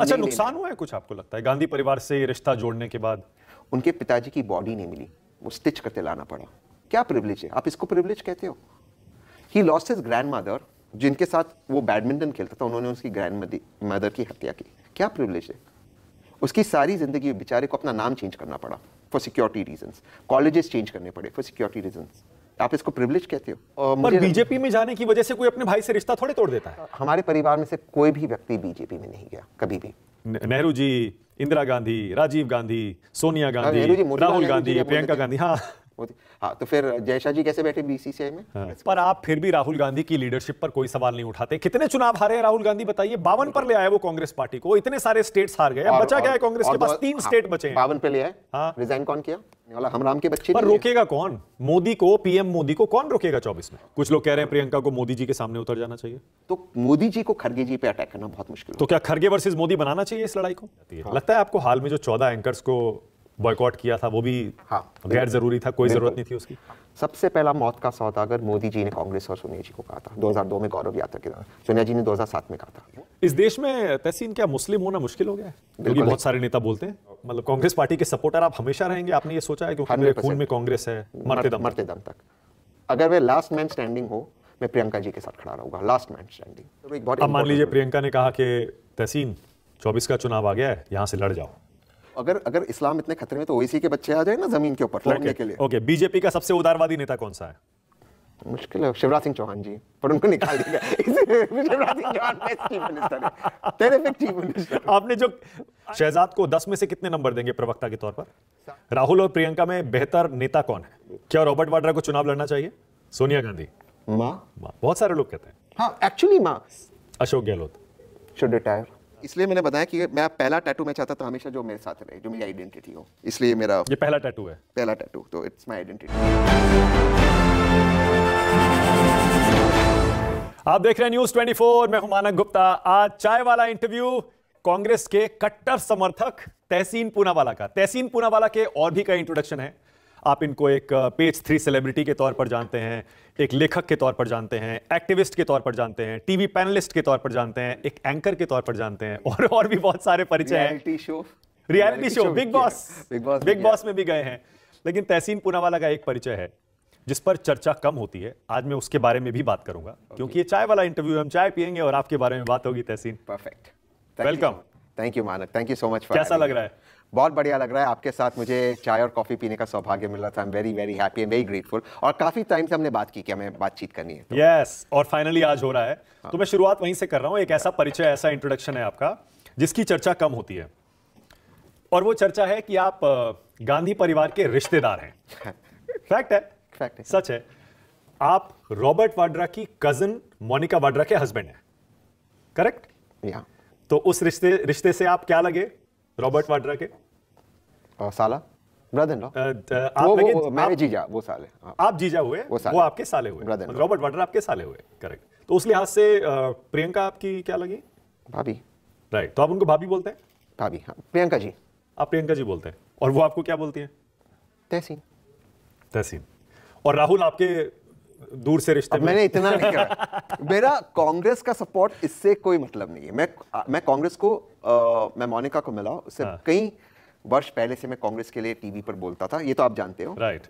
अच्छा नुकसान हुआ है कुछ आपको लगता है गांधी परिवार से रिश्ता जोड़ने के बाद उनके पिताजी की बॉडी नहीं मिली वो स्टिच करते लाना पड़ा क्या प्रिवलेज है आप इसको प्रिवलेज कहते हो he lost his grandmother जिनके साथ वो बैडमिंटन खेलता था उन्होंने उसकी ग्रैंड मदर की हत्या की क्या प्रिवलेज है उसकी सारी जिंदगी बेचारे को अपना नाम चेंज करना पड़ा for security reason colleges change करने पड़े फॉर सिक्योरिटी रीजन आप इसको प्रिविलेज कहते हो पर बीजेपी में जाने की वजह से कोई अपने भाई से रिश्ता थोड़े तोड़ देता है हमारे परिवार में से कोई भी व्यक्ति बीजेपी में नहीं गया कभी भी नेहरू जी इंदिरा गांधी राजीव गांधी सोनिया गांधी राहुल गांधी प्रियंका गांधी हाँ हाँ तो फिर जयशाह जी कैसे बैठे बीसीसीआई में हाँ। पर आप फिर भी राहुल गांधी की लीडरशिप पर कोई सवाल नहीं उठाते कितने चुनाव हारे हैं राहुल गांधी बताइए बावन पर ले आया वो कांग्रेस पार्टी को इतने सारे स्टेट्स हार गए बचा क्या है कांग्रेस के पास तीन स्टेट हाँ, बचे हैं बावन पे ले आए रिजाइन हाँ। कौन किया हम राम के बच्चे पर रोकेगा कौन मोदी को पीएम मोदी को कौन रोकेगा चौबीस में कुछ लोग कह रहे हैं प्रियंका को मोदी जी के सामने उतर जाना चाहिए तो मोदी जी को खरगे जी पे अटैक करना बहुत मुश्किल तो क्या खरगे वर्सेस मोदी बनाना चाहिए इस लड़ाई को हाँ। लगता है आपको हाल में जो चौदह एंकर्स को बॉयकॉट किया था वो भी हाँ गैर जरूरी था कोई जरूरत नहीं थी उसकी सबसे पहला मौत का सौदागर मोदी जी ने कांग्रेस और सोनिया जी को कहा था 2002 में गौरव यात्रा के दौरान सोनिया जी ने 2007 में कहा था इस देश में तहसीन क्या मुस्लिम होना मुश्किल हो गया है क्योंकि बहुत सारे नेता बोलते हैं मतलब कांग्रेस पार्टी के सपोर्टर आप हमेशा रहेंगे आपने ये सोचा है क्योंकि खून में कांग्रेस है मरते दम मरते दम तक अगर मैं लास्ट मैन स्टैंडिंग हो मैं प्रियंका जी के साथ खड़ा रहूंगा लास्ट मैन स्टैंडिंग अब मान लीजिए प्रियंका ने कहा कि तहसीन चौबीस का चुनाव आ गया है यहाँ से लड़ जाओ अगर अगर इस्लाम इतने खतरे में तो ओसी के बच्चे आ जाए ना जमीन के ऊपर लड़ने के लिए ओके बीजेपी का सबसे उदारवादी नेता कौन सा है मुश्किल है शिवराज सिंह चौहान जी पर उनको निकाल दिया शिवराज सिंह चौहान मिनिस्टर है आपने जो शहजाद को दस में से कितने नंबर देंगे प्रवक्ता के तौर पर राहुल और प्रियंका में बेहतर नेता कौन है क्या रॉबर्ट वाड्रा को चुनाव लड़ना चाहिए सोनिया गांधी माँ माँ बहुत सारे लोग कहते हैं हाँ एक्चुअली माँ अशोक गहलोत शुड रिटायर इसलिए मैंने बताया कि मैं पहला टैटू मैं चाहता था हमेशा जो मेरे साथ रहे जो मेरी आइडेंटिटी हो इसलिए मेरा ये पहला टैटू है पहला टैटू तो इट्स माय आइडेंटिटी आप देख रहे हैं न्यूज 24 मैं हूं मानक गुप्ता आज चाय वाला इंटरव्यू कांग्रेस के कट्टर समर्थक तहसीन पूनावाला का तहसीन पूनावाला के और भी कई इंट्रोडक्शन है आप इनको एक पेज थ्री सेलिब्रिटी के तौर पर जानते हैं एक लेखक के तौर पर जानते हैं एक्टिविस्ट के तौर पर जानते हैं टीवी पैनलिस्ट के तौर पर जानते हैं एक एंकर के तौर पर जानते हैं और और भी बहुत सारे परिचय हैं show reality show Bigg Boss Bigg Boss Bigg Boss में भी गए हैं लेकिन तहसीन पूनावाला का एक परिचय है जिस पर चर्चा कम होती है आज मैं उसके बारे में भी बात करूंगा okay. क्योंकि ये चाय वाला इंटरव्यू हम चाय पियेंगे और आपके बारे में बात होगी Tehseen perfect welcome thank you Manak thank you so much कैसा लग रहा है बहुत बढ़िया लग रहा है आपके साथ मुझे चाय और कॉफ़ी पीने का सौभाग्य मिल रहा था very very happy and very grateful और काफ़ी टाइम से हमने बात की कि हमें बातचीत करनी है यस तो. yes, और फाइनली आज हो रहा है हाँ. तो मैं शुरुआत वहीं से कर रहा हूँ एक ऐसा परिचय ऐसा इंट्रोडक्शन है आपका जिसकी चर्चा कम होती है और वो चर्चा है कि आप गांधी परिवार के रिश्तेदार हैं फैक्ट है फैक्ट है सच है आप रॉबर्ट वाड्रा की कजन मोनिका वाड्रा के हस्बैंड हैं करेक्ट या तो उस रिश्ते रिश्ते से आप क्या लगे रॉबर्ट वाड्रा के और साला ब्रदर आप वो, वो, मैं जीजा वो साले आप, हाँ। आप जीजा हुए वो, साले, वो आपके साले हुए मतलब रॉबर्ट वाड्रा आपके साले हुए करेक्ट तो उस लिहाज से प्रियंका आपकी क्या लगी भाभी राइट तो आप उनको भाभी बोलते हैं भाभी हाँ। प्रियंका जी आप प्रियंका जी बोलते हैं और वो आपको क्या बोलती हैं तहसीन तहसीन और राहुल आपके दूर से रिश्ते मैंने इतना नहीं किया मेरा कांग्रेस का सपोर्ट इससे कोई मतलब नहीं है मैं मैं कांग्रेस को आ, मैं मोनिका को मिला उससे हाँ। कई वर्ष पहले से मैं कांग्रेस के लिए टीवी पर बोलता था ये तो आप जानते हो राइट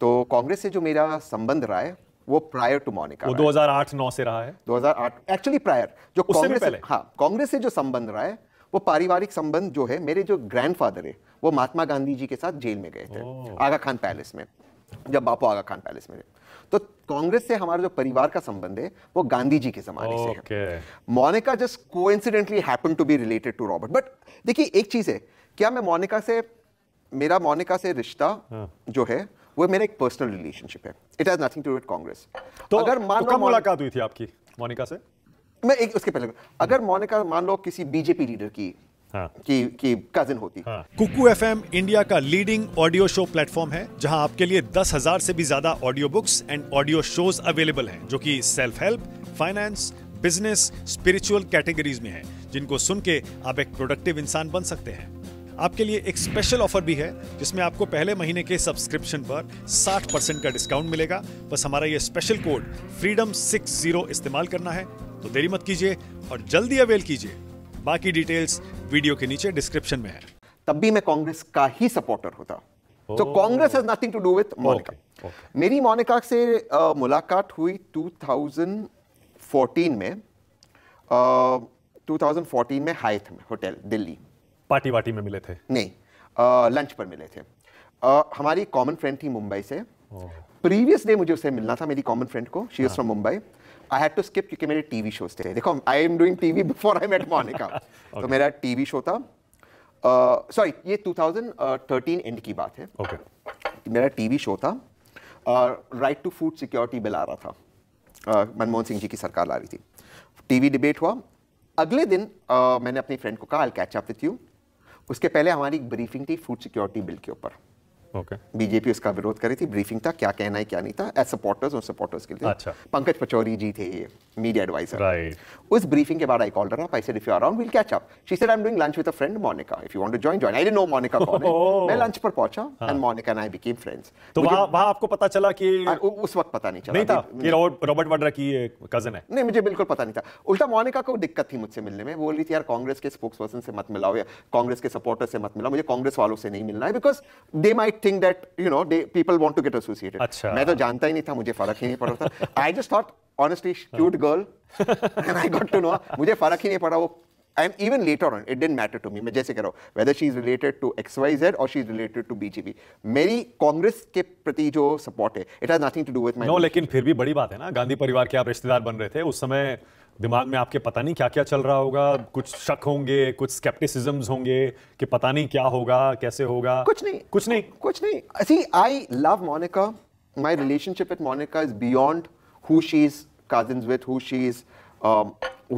तो कांग्रेस से जो मेरा संबंध रहा है वो प्रायर टू मोनिका वो 2008-9 से रहा है 2008 एक्चुअली प्रायर जो कांग्रेस हाँ कांग्रेस से जो संबंध रहा है वो पारिवारिक संबंध जो है मेरे जो ग्रैंडफादर है वो महात्मा गांधी जी के साथ जेल में गए थे आगा खान पैलेस में जब बापू आगा खान पैलेस में तो कांग्रेस से हमारा जो परिवार का संबंध है वो गांधी जी के जमाने okay. से है Monika just coincidentally happen to be related to Robert but देखिए एक चीज है क्या मैं मोनिका से मेरा मोनिका से रिश्ता हाँ. जो है वो मेरा एक पर्सनल रिलेशनशिप है it has nothing to do with Congress तो अगर तो मान लो मुलाकात हुई थी आपकी मोनिका से मैं एक उसके पहले अगर मोनिका मान लो किसी बीजेपी लीडर की हाँ। की की कजिन होती हाँ। कुकू एफ इंडिया का लीडिंग ऑडियो शो प्लेटफॉर्म है जहां आपके लिए दस हजार से भी ज्यादा audio books and audio shows available हैं जो कि self help finance business spiritual categories में हैं जिनको सुन के आप एक प्रोडक्टिव इंसान बन सकते हैं आपके लिए एक स्पेशल ऑफर भी है जिसमें आपको पहले महीने के सब्सक्रिप्शन पर 60 परसेंट का डिस्काउंट मिलेगा बस हमारा ये special code freedom six zero इस्तेमाल करना है तो देरी मत कीजिए और जल्दी अवेल कीजिए बाकी डिटेल्स वीडियो के नीचे डिस्क्रिप्शन में है तब भी मैं कांग्रेस का ही सपोर्टर होता तो Congress has nothing to do with Monika मेरी मोनिका से uh, मुलाकात हुई 2014 में uh, 2014 में हाइथ में होटल दिल्ली पार्टी वार्टी में मिले थे नहीं uh, लंच पर मिले थे uh, हमारी कॉमन फ्रेंड थी मुंबई से प्रीवियस oh. डे मुझे उससे मिलना था मेरी कॉमन फ्रेंड को she is from Mumbai I had to skip क्योंकि मेरे टीवी शोज थे देखो I am doing TV before I met Monika तो मेरा टीवी शो था सॉरी uh, ये 2013 एंड की बात है okay. मेरा टीवी शो था right to food security bill आ रहा था uh, मनमोहन सिंह जी की सरकार ला रही थी टीवी डिबेट हुआ अगले दिन uh, मैंने अपनी फ्रेंड को कहा I catch up with you उसके पहले हमारी एक ब्रीफिंग थी फूड सिक्योरिटी बिल के ऊपर बीजेपी उसका विरोध कर रही थी ब्रीफिंग था क्या कहना है क्या नहीं था एज सपोर्टर्स और सपोर्टर्स के लिए अच्छा। पंकज पचौरी जी थे ये मीडिया एडवाइजर right. उस ब्रीफिंग के बाद I called up I said if you around will catch up she said I am doing lunch with a friend Monika if you want to join join I didn't know Monika कौन है मैं lunch पर पहुंचा and Monika and I became friends तो वहां वहां आपको पता चला कि उस वक्त पता नहीं चला नहीं था कि रॉबर्ट वाड्रा की कजन है नहीं मुझे बिल्कुल पता नहीं था उल्टा मोनिका को दिक्कत थी मुझसे मिलने में बोल रही थी यार कांग्रेस के स्पोक्सपर्सन से मत मिलाओ या कांग्रेस के सपोर्टर से मत मिलाओ मुझे कांग्रेस वालों से नहीं मिलना है because they might think that you know they people want to get associated अच्छा मैं तो जानता ही नहीं था मुझे फर्क ही नहीं पड़ रहा था I just thought honestly cute girl and I got to know मुझे फर्क ही नहीं पड़ा वो I am even later on it didn't matter to me मैं जैसे कह रहा हूँ टू एक्स वाई जेड और she is related to BJP मेरी कांग्रेस के प्रति जो सपोर्ट है it has nothing to do with my no लेकिन फिर भी बड़ी बात है ना गांधी परिवार के आप रिश्तेदार बन रहे थे उस समय दिमाग में आपके पता नहीं क्या क्या चल रहा होगा कुछ शक होंगे कुछ स्केप्टिसिज्म होंगे कि पता नहीं क्या होगा कैसे होगा कुछ नहीं कुछ नहीं कुछ नहीं see I love Monika my relationship with Monika is beyond who she is cousin with who she is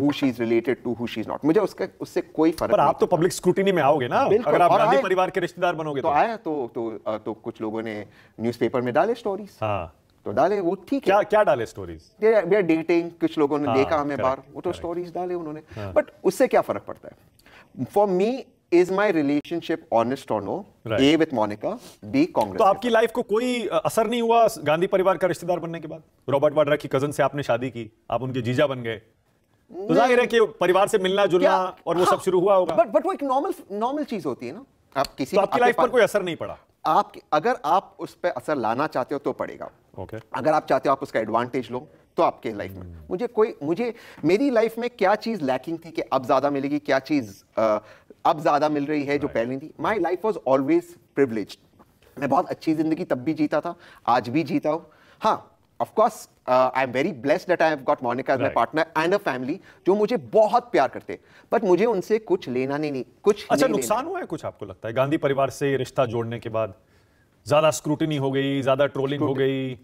who she's um, related to who she's not मुझे उसके उससे कोई फर्क पर आप तो पब्लिक स्क्रूटिनी में आओगे ना अगर आप गांधी परिवार के रिश्तेदार बनोगे तो, तो आया तो तो तो कुछ लोगों ने न्यूज़पेपर में डाले स्टोरीज हाँ तो डाले वो ठीक क्या है क्या डाले स्टोरीज डेटिंग कुछ लोगों ने हाँ, देखा हमें बार वो तो स्टोरीज डाले उन्होंने बट हाँ. उससे क्या फर्क पड़ता है for me is my relationship honest और no A with Monika B Congress तो आपकी लाइफ को कोई असर नहीं हुआ गांधी परिवार का रिश्तेदार बनने के बाद रॉबर्ट वाड्रा की कजन से आपने शादी की आप उनके जीजा बन गए तो जाहिर है कि परिवार से मिलना जुलना और वो हाँ, सब शुरू हुआ होगा बट बट वो एक नॉर्मल नॉर्मल चीज होती है ना आप किसी तो आपकी लाइफ पर कोई असर नहीं पड़ा आप अगर आप उस पर असर लाना चाहते हो तो पड़ेगा ओके okay. अगर आप चाहते हो आप उसका एडवांटेज लो तो आपके लाइफ में hmm. मुझे कोई मुझे मेरी लाइफ में क्या चीज़ लैकिंग थी कि अब ज़्यादा मिलेगी क्या चीज़ अब ज़्यादा मिल रही है जो right. पहले थी my life was always privilege मैं बहुत अच्छी ज़िंदगी तब भी जीता था आज भी जीता हूँ हाँ of course I am very blessed that I have got Monika as my partner and a family जो मुझे बहुत प्यार करते बट मुझे उनसे कुछ लेना नहीं, नहीं कुछ अच्छा नहीं नुकसान हुआ है कुछ आपको लगता है गांधी परिवार से रिश्ता जोड़ने के बाद ज्यादा स्क्रूटनी हो गई ज्यादा ट्रोलिंग हो गई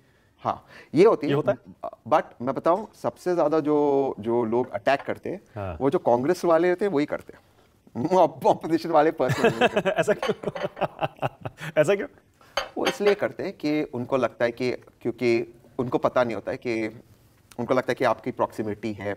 हाँ ये होती ये होता है बट मैं बताऊं सबसे ज्यादा जो जो लोग अटैक करते हैं हाँ. वो जो कांग्रेस वाले होते हैं वही करते हैं ऑपोजिशन वाले पर्सन ऐसा क्यों ऐसा क्यों वो इसलिए करते हैं कि उनको लगता है कि क्योंकि उनको पता नहीं होता है कि उनको लगता है कि आपकी प्रॉक्सिमिटी है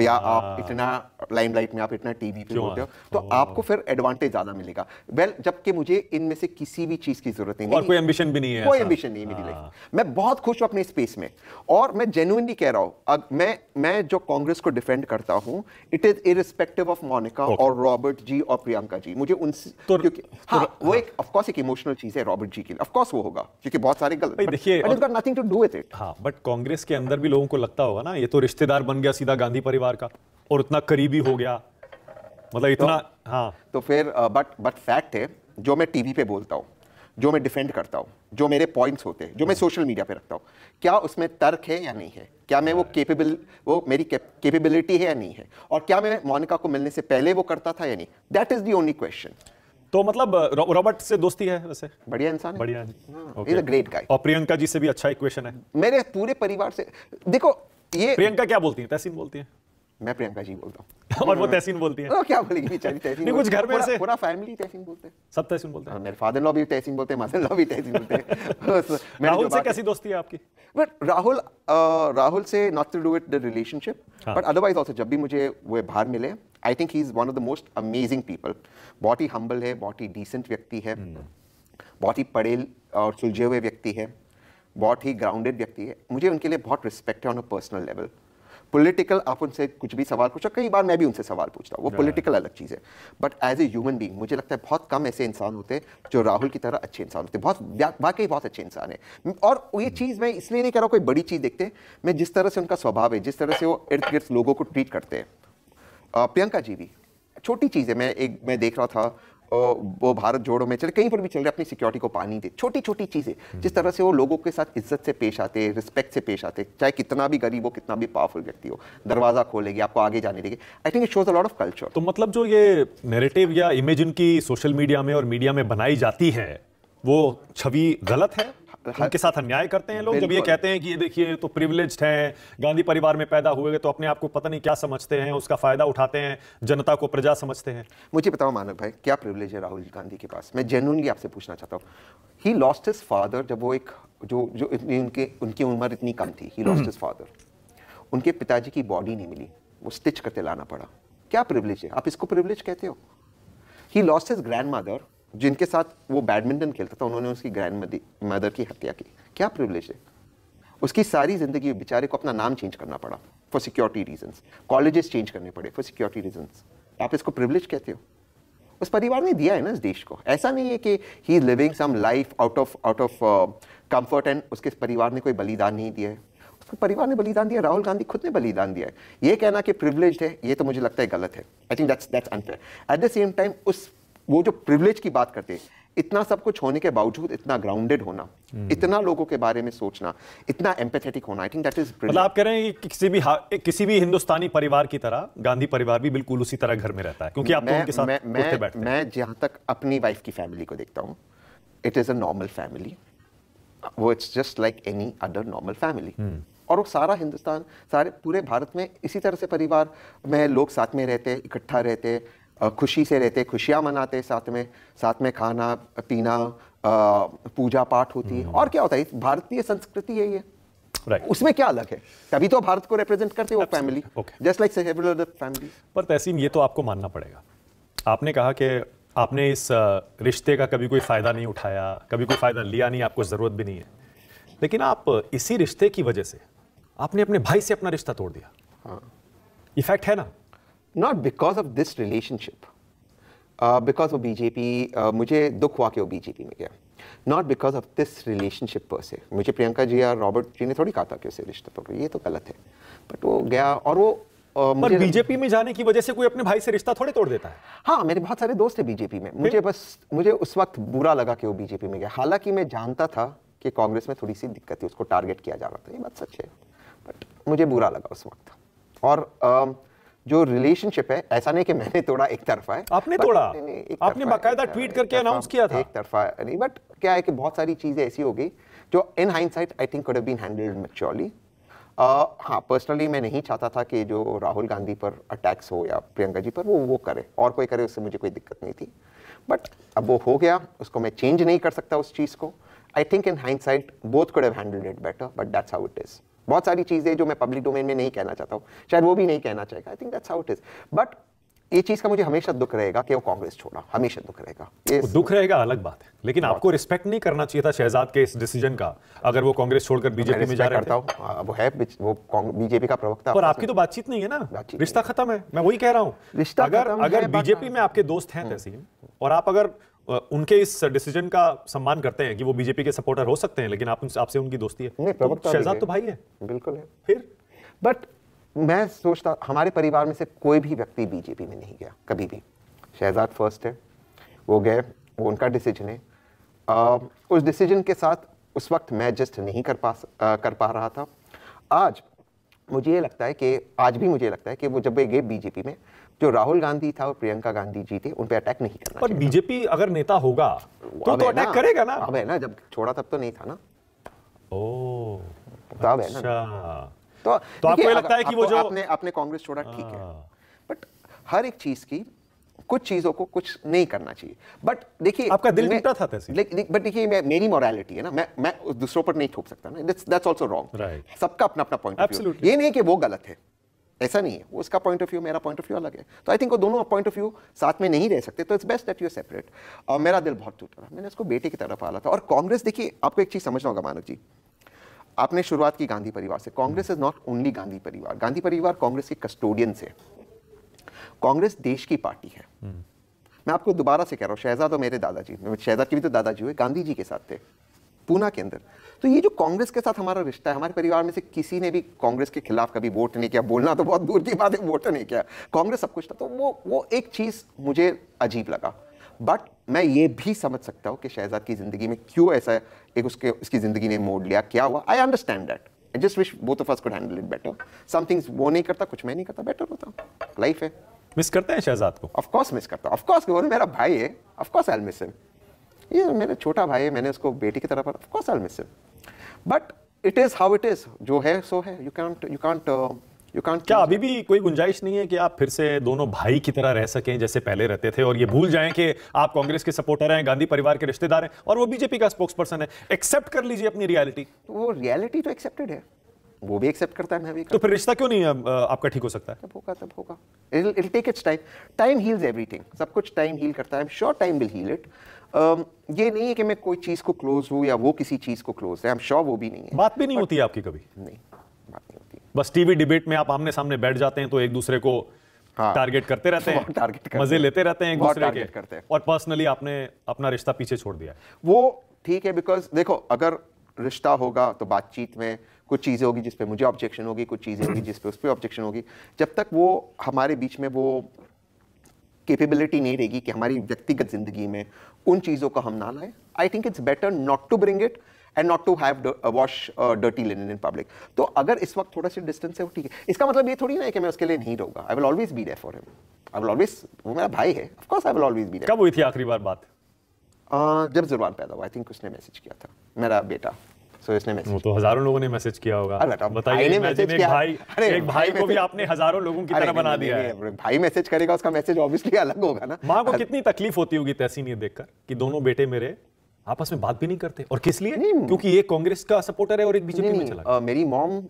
या आप हाँ। इतना लाइमलाइट में आप इतना टीवी पे होते हो तो आपको फिर एडवांटेज ज्यादा मिलेगा वेल well, जबकि मुझे इनमें से किसी भी चीज की जरूरत नहीं और कोई एम्बिशन भी नहीं है कोई एम्बिशन नहीं मेरी लाइफ हाँ। मैं बहुत खुश हूं अपने स्पेस में और मैं जेन्युइनली कह रहा हूं अब मैं मैं जो कांग्रेस को डिफेंड करता हूं it is irrespective of Monika और रॉबर्ट जी और प्रियंका जी मुझे उनसे तो क्योंकि तो हां वो हाँ। एक ऑफ कोर्स एक इमोशनल चीज है रॉबर्ट जी के लिए ऑफ कोर्स वो होगा क्योंकि बहुत सारे गलत देखिए nothing to do with it हां बट कांग्रेस के अंदर भी लोगों को लगता होगा ना ये तो रिश्तेदार बन गया सीधा गांधी पर परिवार का और उतना करीबी हो गया मतलब तो- इतना तो, हाँ तो फिर बट बट फैक्ट है जो मैं टीवी पे बोलता हूँ जो मैं डिफेंड करता हूँ जो मेरे पॉइंट्स होते हैं जो मैं सोशल मीडिया पे रखता हूँ क्या उसमें तर्क है या नहीं है क्या मैं वो केपेबल वो मेरी केपेबिलिटी है या नहीं है और क्या मैं मोनिका को मिलने से पहले वो करता था या नहीं that is the only question तो मतलब रॉबर्ट से दोस्ती है वैसे बढ़िया इंसान बढ़िया इज अ ग्रेट गाय और प्रियंका जी से भी अच्छा इक्वेशन है मेरे पूरे परिवार से देखो ये प्रियंका क्या बोलती है तहसीन बोलती है मैं प्रियंका जी बोलता हूँ और वो तहसीन बोलती है क्या बोलेगी बेचारी तहसीन नहीं कुछ घर में से पूरा फैमिली तहसीन बोलते हैं सब तहसीन बोलते हैं हाँ, मेरे फादर लॉ भी तहसीन बोलते हैं मदर लॉ भी तहसीन बोलते हैं राहुल से कैसी दोस्ती है आपकी बट राहुल राहुल से not to do it the relationship but otherwise also जब भी मुझे वो बाहर मिले I think he is one of the most amazing people बहुत ही हम्बल है बहुत ही डिसेंट व्यक्ति है हम्म। बहुत ही पढ़े और सुलझे हुए व्यक्ति है बहुत ही ग्राउंडेड व्यक्ति है मुझे उनके लिए बहुत रिस्पेक्ट है on a personal level political आप उनसे कुछ भी सवाल पूछो कई बार मैं भी उनसे सवाल पूछता हूँ वो पॉलिटिकल अलग चीज़ है but as a human being मुझे लगता है बहुत कम ऐसे इंसान होते हैं जो राहुल की तरह अच्छे इंसान होते हैं बहुत वाकई बहुत अच्छे इंसान है और ये hmm. चीज़ मैं इसलिए नहीं कह रहा हूँ कोई बड़ी चीज़ देखते मैं जिस तरह से उनका स्वभाव है जिस तरह से वो इर्द गिर्द लोगों को ट्रीट करते हैं प्रियंका जी भी छोटी चीज़ है मैं एक मैं देख रहा था वो भारत जोड़ो में चले कहीं पर भी चल रहे अपनी सिक्योरिटी को पानी दे छोटी छोटी चीज़ें हम्म। जिस तरह से वो लोगों के साथ इज्जत से पेश आते रिस्पेक्ट से पेश आते चाहे कितना भी गरीब हो कितना भी पावरफुल व्यक्ति हो दरवाज़ा खोलेगी आपको आगे जाने देगी I think it shows a lot of culture तो मतलब जो ये नेरेटिव या इमेज इनकी सोशल मीडिया में और मीडिया में बनाई जाती है वो छवि गलत है उनके साथ अन्याय करते हैं लोग जब ये कहते हैं कि ये देखिए तो प्रिविलेज हैं गांधी परिवार में पैदा हुए तो अपने आप को पता नहीं क्या समझते हैं उसका फायदा उठाते हैं जनता को प्रजा समझते हैं मुझे बताओ मानव भाई क्या प्रिविलेज है राहुल गांधी के पास मैं जेनुअनली आपसे पूछना चाहता हूँ ही लॉस्ट इज फादर जब वो एक जो जो इतनी उनके उनकी उम्र इतनी कम थी ही लॉस्ट इज फादर उनके पिताजी की बॉडी नहीं मिली वो स्टिच करते लाना पड़ा क्या प्रिविलेज है आप इसको प्रिविलेज कहते हो he lost is grandmother जिनके साथ वो बैडमिंटन खेलता था उन्होंने उसकी ग्रैंड मदर की हत्या की क्या प्रिवलेज है उसकी सारी जिंदगी बेचारे को अपना नाम चेंज करना पड़ा for security reasons colleges change करने पड़े फॉर सिक्योरिटी रीजंस आप इसको प्रिवलेज कहते हो उस परिवार ने दिया है ना इस देश को ऐसा नहीं है कि he living some life out of out of comfort and उसके परिवार ने कोई बलिदान नहीं दिया है उसके परिवार ने बलिदान दिया राहुल गांधी खुद ने बलिदान दिया है ये कहना कि प्रिवलेज है ये तो मुझे लगता है गलत है I think that's that's unfair at the same time उस वो जो प्रिविलेज की बात करते हैं इतना सब कुछ होने के बावजूद इतना ग्राउंडेड होना हम्म। इतना लोगों के बारे में सोचना इतना एम्पेथेटिक होना आई थिंक दैट इज मतलब आप कह रहे हैं कि किसी भी किसी भी हिंदुस्तानी परिवार की तरह गांधी परिवार भी बिल्कुल उसी तरह घर में रहता है क्योंकि आप मैं, उनके साथ मैं, मैं, मैं जहां तक अपनी वाइफ की फैमिली को देखता हूँ it is a normal family वो it's just like any other normal family और वो सारा हिंदुस्तान सारे पूरे भारत में इसी तरह से परिवार में लोग साथ में रहते इकट्ठा रहते खुशी से रहते खुशियाँ मनाते साथ में साथ में खाना पीना पूजा पाठ होती है हम्म। और क्या होता है भारतीय संस्कृति है ये Right. उसमें क्या अलग है तभी तो भारत को रिप्रेजेंट करते हो फैमिली जस्ट लाइक फैमिली पर तहसीम ये तो आपको मानना पड़ेगा आपने कहा कि आपने इस रिश्ते का कभी कोई फ़ायदा नहीं उठाया कभी कोई फ़ायदा लिया नहीं आपको ज़रूरत भी नहीं है लेकिन आप इसी रिश्ते की वजह से आपने अपने भाई से अपना रिश्ता तोड़ दिया हाँ इफेक्ट है ना not because of this relationship because वो बीजेपी मुझे दुख हुआ कि वो बीजेपी में गया not because of this relationship पर से मुझे प्रियंका जी और रॉबर्ट जी ने थोड़ी कहा था कि उसे रिश्ता पकड़ो ये तो गलत है बट वो गया और वो uh, पर बीजेपी में जाने की वजह से कोई अपने भाई से रिश्ता थोड़े तोड़ देता है हाँ मेरे बहुत सारे दोस्त हैं बीजेपी में मुझे बस मुझे उस वक्त बुरा लगा कि वो बीजेपी में गया हालांकि मैं जानता था कि कांग्रेस में थोड़ी सी दिक्कत थी उसको टारगेट किया जा रहा था ये बात सच है बट मुझे बुरा लगा उस वक्त और uh, जो रिलेशनशिप है ऐसा नहीं कि मैंने तोड़ा एक तरफा है आपने तोड़ा नहीं, नहीं, आपने बाकायदा ट्वीट करके अनाउंस किया था एक तरफा नहीं बट क्या है कि बहुत सारी चीज़ें ऐसी हो गई जो in hindsight I think could have been handled maturely हाँ पर्सनली मैं नहीं चाहता था कि जो राहुल गांधी पर अटैक्स हो या प्रियंका जी पर वो वो करे और कोई करे उससे मुझे कोई दिक्कत नहीं थी बट अब वो हो गया उसको मैं चेंज नहीं कर सकता उस चीज़ को I think in side both could have handled it better but that's how it is बहुत सारी चीज़ें जो मैं पब्लिक डोमेन में नहीं कहना चाहता हूँ शायद वो भी नहीं कहना चाहेगा I think that's how it is but ये चीज़ का मुझे हमेशा दुख रहेगा कि वो कांग्रेस छोड़ा हमेशा दुख रहेगा दुख रहेगा अलग बात है लेकिन आपको रिस्पेक्ट नहीं करना चाहिए था शहजाद के इस डिसीजन का अगर वो कांग्रेस छोड़कर बीजेपी में जा रहा करता हाँ, वो है वो बीजेपी का प्रवक्ता पर आपकी तो बातचीत नहीं है ना रिश्ता खत्म है मैं वही कह रहा हूँ अगर अगर बीजेपी में आपके दोस्त हैं हम्म। तहसीम और आप अगर उनके इस डिसीजन का सम्मान करते हैं कि वो बीजेपी के सपोर्टर हो सकते हैं लेकिन आप आपसे उनकी दोस्ती है तो शहजाद तो भाई है बिल्कुल है फिर बट मैं सोचता हमारे परिवार में से कोई भी व्यक्ति बीजेपी में नहीं गया कभी भी शहजाद फर्स्ट है वो गए वो उनका डिसीजन है आ, उस डिसीजन के साथ उस वक्त मैं एडजस्ट नहीं कर पा आ, कर पा रहा था आज मुझे ये लगता है कि आज भी मुझे लगता है कि वो जब वे गए बीजेपी में जो राहुल गांधी था और प्रियंका गांधी जी थे उन पर अटैक नहीं करना पर बीजेपी अगर नेता होगा तो, तो अटैक करेगा ना अब है ना जब छोड़ा तब तो नहीं था ना ओ तो अब है ना अच्छा। तो, तो आपको लगता है कि वो तो जो आपने आपने कांग्रेस छोड़ा ठीक है हाँ। बट हर एक चीज की कुछ चीजों को कुछ नहीं करना चाहिए बट देखिए आपका दिल टूटा था बट देखिए मेरी मोरालिटी है ना मैं मैं दूसरों पर नहीं थोप सकता ना दैट्स आल्सो रॉन्ग सबका अपना अपना पॉइंट ये नहीं कि वो गलत है ऐसा नहीं है वो उसका पॉइंट ऑफ व्यू मेरा पॉइंट ऑफ व्यू अलग है तो आई थिंक वो दोनों पॉइंट ऑफ व्यू साथ में नहीं रह सकते तो it's best that you separate और मेरा दिल बहुत टूटा था मैंने उसको बेटे की तरफ आला था और कांग्रेस देखिए आपको एक चीज़ समझना होगा मानव जी आपने शुरुआत की गांधी परिवार से Congress is not only Gandhi परिवार गांधी परिवार कांग्रेस के कस्टोडियंस है कांग्रेस देश की पार्टी है हम्म। मैं आपको दोबारा से कह रहा हूँ शहजाद और मेरे दादाजी शहजाद के भी तो दादाजी हुए गांधी जी के साथ थे पूना के अंदर तो ये जो कांग्रेस के साथ हमारा रिश्ता है हमारे परिवार में से किसी ने भी कांग्रेस के खिलाफ कभी वोट नहीं किया बोलना तो बहुत दूर की बात है वोट नहीं किया कांग्रेस सब कुछ था तो वो वो एक चीज़ मुझे अजीब लगा बट मैं ये भी समझ सकता हूँ कि शहजाद की ज़िंदगी में क्यों ऐसा एक उसके उसकी ज़िंदगी ने मोड़ लिया क्या हुआ I understand that I just wish both of us could handle it better things वो नहीं करता कुछ मैं नहीं करता बेटर होता लाइफ है मिस करते हैं शहजाद को ऑफ कोर्स मिस करता ऑफ कोर्स वो मेरा भाई है of course I miss him ये मेरा छोटा भाई है मैंने उसको बेटी की तरफ of course I miss him but it is how it is जो है सो है you can't you can't you can't क्या अभी भी कोई गुंजाइश नहीं है कि आप फिर से दोनों भाई की तरह रह सकें जैसे पहले रहते थे और ये भूल जाएं कि आप कांग्रेस के सपोर्टर हैं गांधी परिवार के रिश्तेदार हैं और वो बीजेपी का स्पोक्स पर्सन है एक्सेप्ट कर लीजिए अपनी रियलिटी वो रियलिटी तो एक्सेप्टेड है वो भी एक्सेप्ट करता है मैं भी तो फिर रिश्ता क्यों नहीं आपका ठीक हो सकता है तब होगा तब होगा it take it's time time heals everything सब कुछ टाइम हील करता है I am sure time will heal it Um, ये नहीं है कि मैं कोई चीज़ को क्लोज हूँ या वो किसी चीज़ को क्लोज है आई एम वो भी नहीं है बात भी नहीं होती आपकी कभी नहीं बात नहीं होती बस टीवी डिबेट में आप आमने सामने बैठ जाते हैं तो एक दूसरे को हाँ, टारगेट करते रहते हैं टारगेट करते मजे लेते रहते हैं एक दूसरे के करते हैं और पर्सनली आपने अपना रिश्ता पीछे छोड़ दिया वो ठीक है बिकॉज देखो अगर रिश्ता होगा तो बातचीत में कुछ चीज़ें होगी जिसपे मुझे ऑब्जेक्शन होगी कुछ चीज़ें होगी जिसपे उस पर ऑब्जेक्शन होगी जब तक वो हमारे बीच में वो कैपेबिलिटी नहीं रहेगी कि हमारी व्यक्तिगत ज़िंदगी में उन चीज़ों को हम ना लाएं I think it's better not to bring it and not to have wash dirty linen in public तो अगर इस वक्त थोड़ा सा डिस्टेंस है वो ठीक है इसका मतलब ये थोड़ी ना है कि मैं उसके लिए नहीं रहूँगा I will always be there for him I will always वो मेरा भाई है of course I will always be there कब हुई थी आखिरी बार बात uh, जब जुर्बान पैदा हुआ आई थिंक उसने मैसेज किया था मेरा बेटा सो तो इसने मैसेज वो तो हजारों लोगों ने मैसेज किया होगा तो बताइए ने मैसेज किया भाई अरे एक भाई, भाई को भी आपने हजारों लोगों की तरह बना दिया है भाई मैसेज करेगा उसका मैसेज ऑब्वियसली अलग होगा ना माँ को कितनी तकलीफ होती होगी तहसीन ये देखकर कि दोनों बेटे मेरे आपस में बात भी नहीं करते और किस लिए क्योंकि एक कांग्रेस का सपोर्टर है और एक बीजेपी में चला मेरी मॉम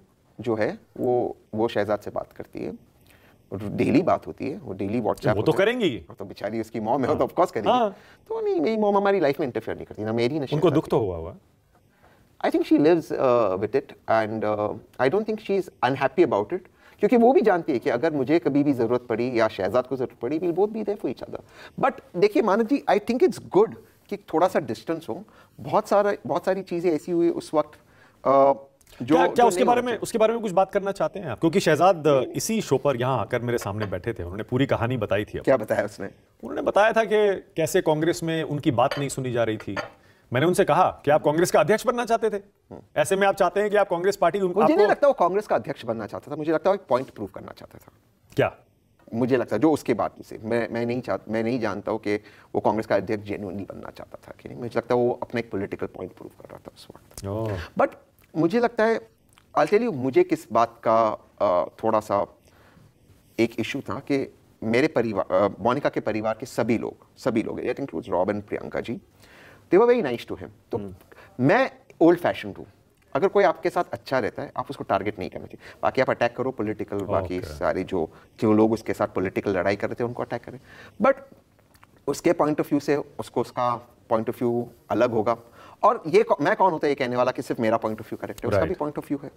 जो है वो वो शहजाद से बात करती है डेली बात होती है वो डेली व्हाट्सएप वो तो करेंगी तो बेचारी उसकी मॉम है तो हाँ। तो ऑफकोर्स करेंगी हाँ। तो नहीं मेरी मॉम हमारी लाइफ में इंटरफेयर नहीं करती ना मेरी ना उनको दुख तो हुआ हुआ I think she lives with it and I don't think she is unhappy about it क्योंकि वो भी जानती है कि अगर मुझे कभी भी ज़रूरत पड़ी या शहजाद को ज़रूरत पड़ी will both be there for each other but देखिए Manav ji I think it's good कि थोड़ा सा डिस्टेंस हो बहुत सारा बहुत सारी चीज़ें ऐसी हुई उस वक्त uh, जो क्या, क्या जो उसके बारे में उसके बारे में कुछ बात करना चाहते हैं आप क्योंकि शहजाद uh, इसी शो पर यहाँ आकर मेरे सामने बैठे थे उन्होंने पूरी कहानी बताई थी क्या बताया उसने उन्होंने बताया था कि कैसे कांग्रेस में उनकी बात नहीं सुनी जा रही थी मैंने उनसे कहा कि आप कांग्रेस का अध्यक्ष बनना चाहते थे ऐसे में आप चाहते हैं कि आप कांग्रेस पार्टी उनको मुझे नहीं लगता वो कांग्रेस का अध्यक्ष बनना चाहता था मुझे लगता है पॉइंट प्रूव करना चाहता था क्या मुझे लगता है जो उसके बाद से मैं मैं नहीं चाह मैं नहीं जानता हूँ कि वो कांग्रेस का अध्यक्ष जेन्यूनली बनना चाहता था कि नहीं मुझे लगता है वो अपना एक पॉलिटिकल पॉइंट प्रूव कर रहा था उस वक्त बट मुझे लगता है आल्टेली मुझे किस बात का थोड़ा सा एक इशू था कि मेरे परिवार मोनिका के परिवार के सभी लोग सभी लोग it includes Robin Priyanka ji uh, they very nice to him तो hmm. मैं ओल्ड फैशन हूँ अगर कोई आपके साथ अच्छा रहता है आप उसको टारगेट नहीं करना चाहिए बाकी आप अटैक करो पॉलिटिकल okay. बाकी सारे जो जो लोग उसके साथ पॉलिटिकल लड़ाई कर रहे थे उनको अटैक करें बट उसके पॉइंट ऑफ व्यू से उसको उसका पॉइंट ऑफ व्यू अलग होगा और ये मैं कौन होता है ये कहने वाला कि सिर्फ मेरा पॉइंट ऑफ व्यू करेक्ट है right. उसका भी पॉइंट ऑफ व्यू है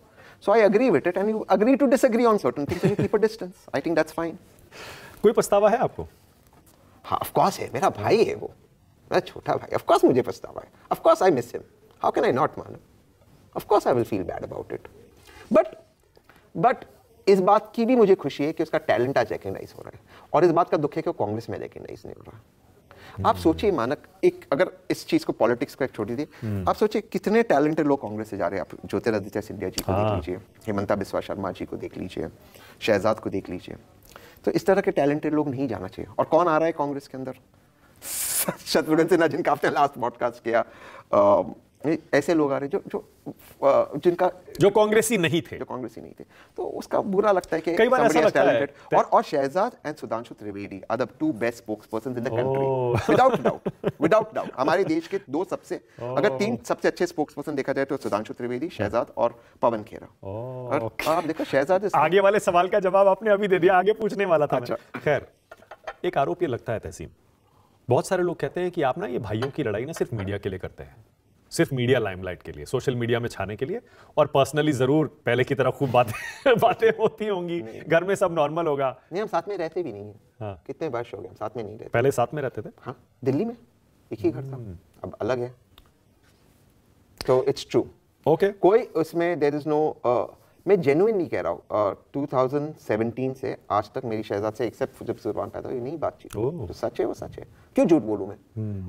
so I agree with it and you agree to disagree on certain things you keep a distance I think that's fine कोई पछतावा है आपको हाँ ऑफकोर्स है मेरा भाई है वो मेरा छोटा भाई कोर्स मुझे पछतावा है course I miss him how can I not मान course I will feel bad about it but but इस बात की भी मुझे खुशी है कि उसका टैलेंट आज रिकग्नाइज हो रहा है और इस बात का दुख है कि वो कांग्रेस में रिकग्नाइज नहीं हो रहा आप हम्म। सोचिए मानक एक अगर इस चीज को पॉलिटिक्स का एक छोटी दी हम्म। आप सोचिए कितने टैलेंटेड लोग कांग्रेस से जा रहे हैं आप ज्योतिरादित्य सिंधिया जी को देख हाँ। लीजिए हेमंता बिस्वा शर्मा जी को देख लीजिए शहजाद को देख लीजिए तो इस तरह के टैलेंटेड लोग नहीं जाना चाहिए और कौन आ रहा है कांग्रेस के अंदर शत्रुघ्न सिन्हा जिनका आपने लास्ट पॉडकास्ट किया ऐसे लोग आ रहे जो जो जिनका जो कांग्रेसी नहीं थे जो कांग्रेसी नहीं थे तो उसका बुरा लगता है कि कई बार ऐसा लगता है और और Shehzad and Sudhanshu Trivedi are the two best spokesperson in the country without doubt without doubt हमारे देश के दो सबसे oh. अगर तीन oh. सबसे अच्छे स्पोक्स पर्सन देखा जाए तो सुधांशु त्रिवेदी शहजाद और पवन खेरा oh, और आप देखो शहजाद आगे वाले सवाल का जवाब आपने अभी दे दिया आगे पूछने वाला था अच्छा। खैर एक आरोप ये लगता है तहसीम बहुत सारे लोग कहते हैं कि आप ना ये भाइयों की लड़ाई ना सिर्फ मीडिया के लिए करते हैं सिर्फ मीडिया लाइमलाइट के लिए सोशल मीडिया में छाने के लिए और पर्सनली जरूर पहले की तरह खूब बातें बातें होती होंगी घर में सब नॉर्मल होगा नहीं हम साथ में रहते भी नहीं है हाँ। कितने वर्ष हो गए हम साथ में नहीं रहते पहले साथ में रहते थे हाँ दिल्ली में एक ही घर था हम्म। अब अलग है तो इट्स ट्रू ओके कोई उसमें देर इज नो मैं जेनुइन नहीं कह रहा हूँ टू थाउजेंड सेवनटीन से आज तक मेरी शहजाद से एक्सेप्ट जब सुरवान पैदा हुई नहीं बातचीत तो सच है वो सच है क्यों झूठ बोलूँ मैं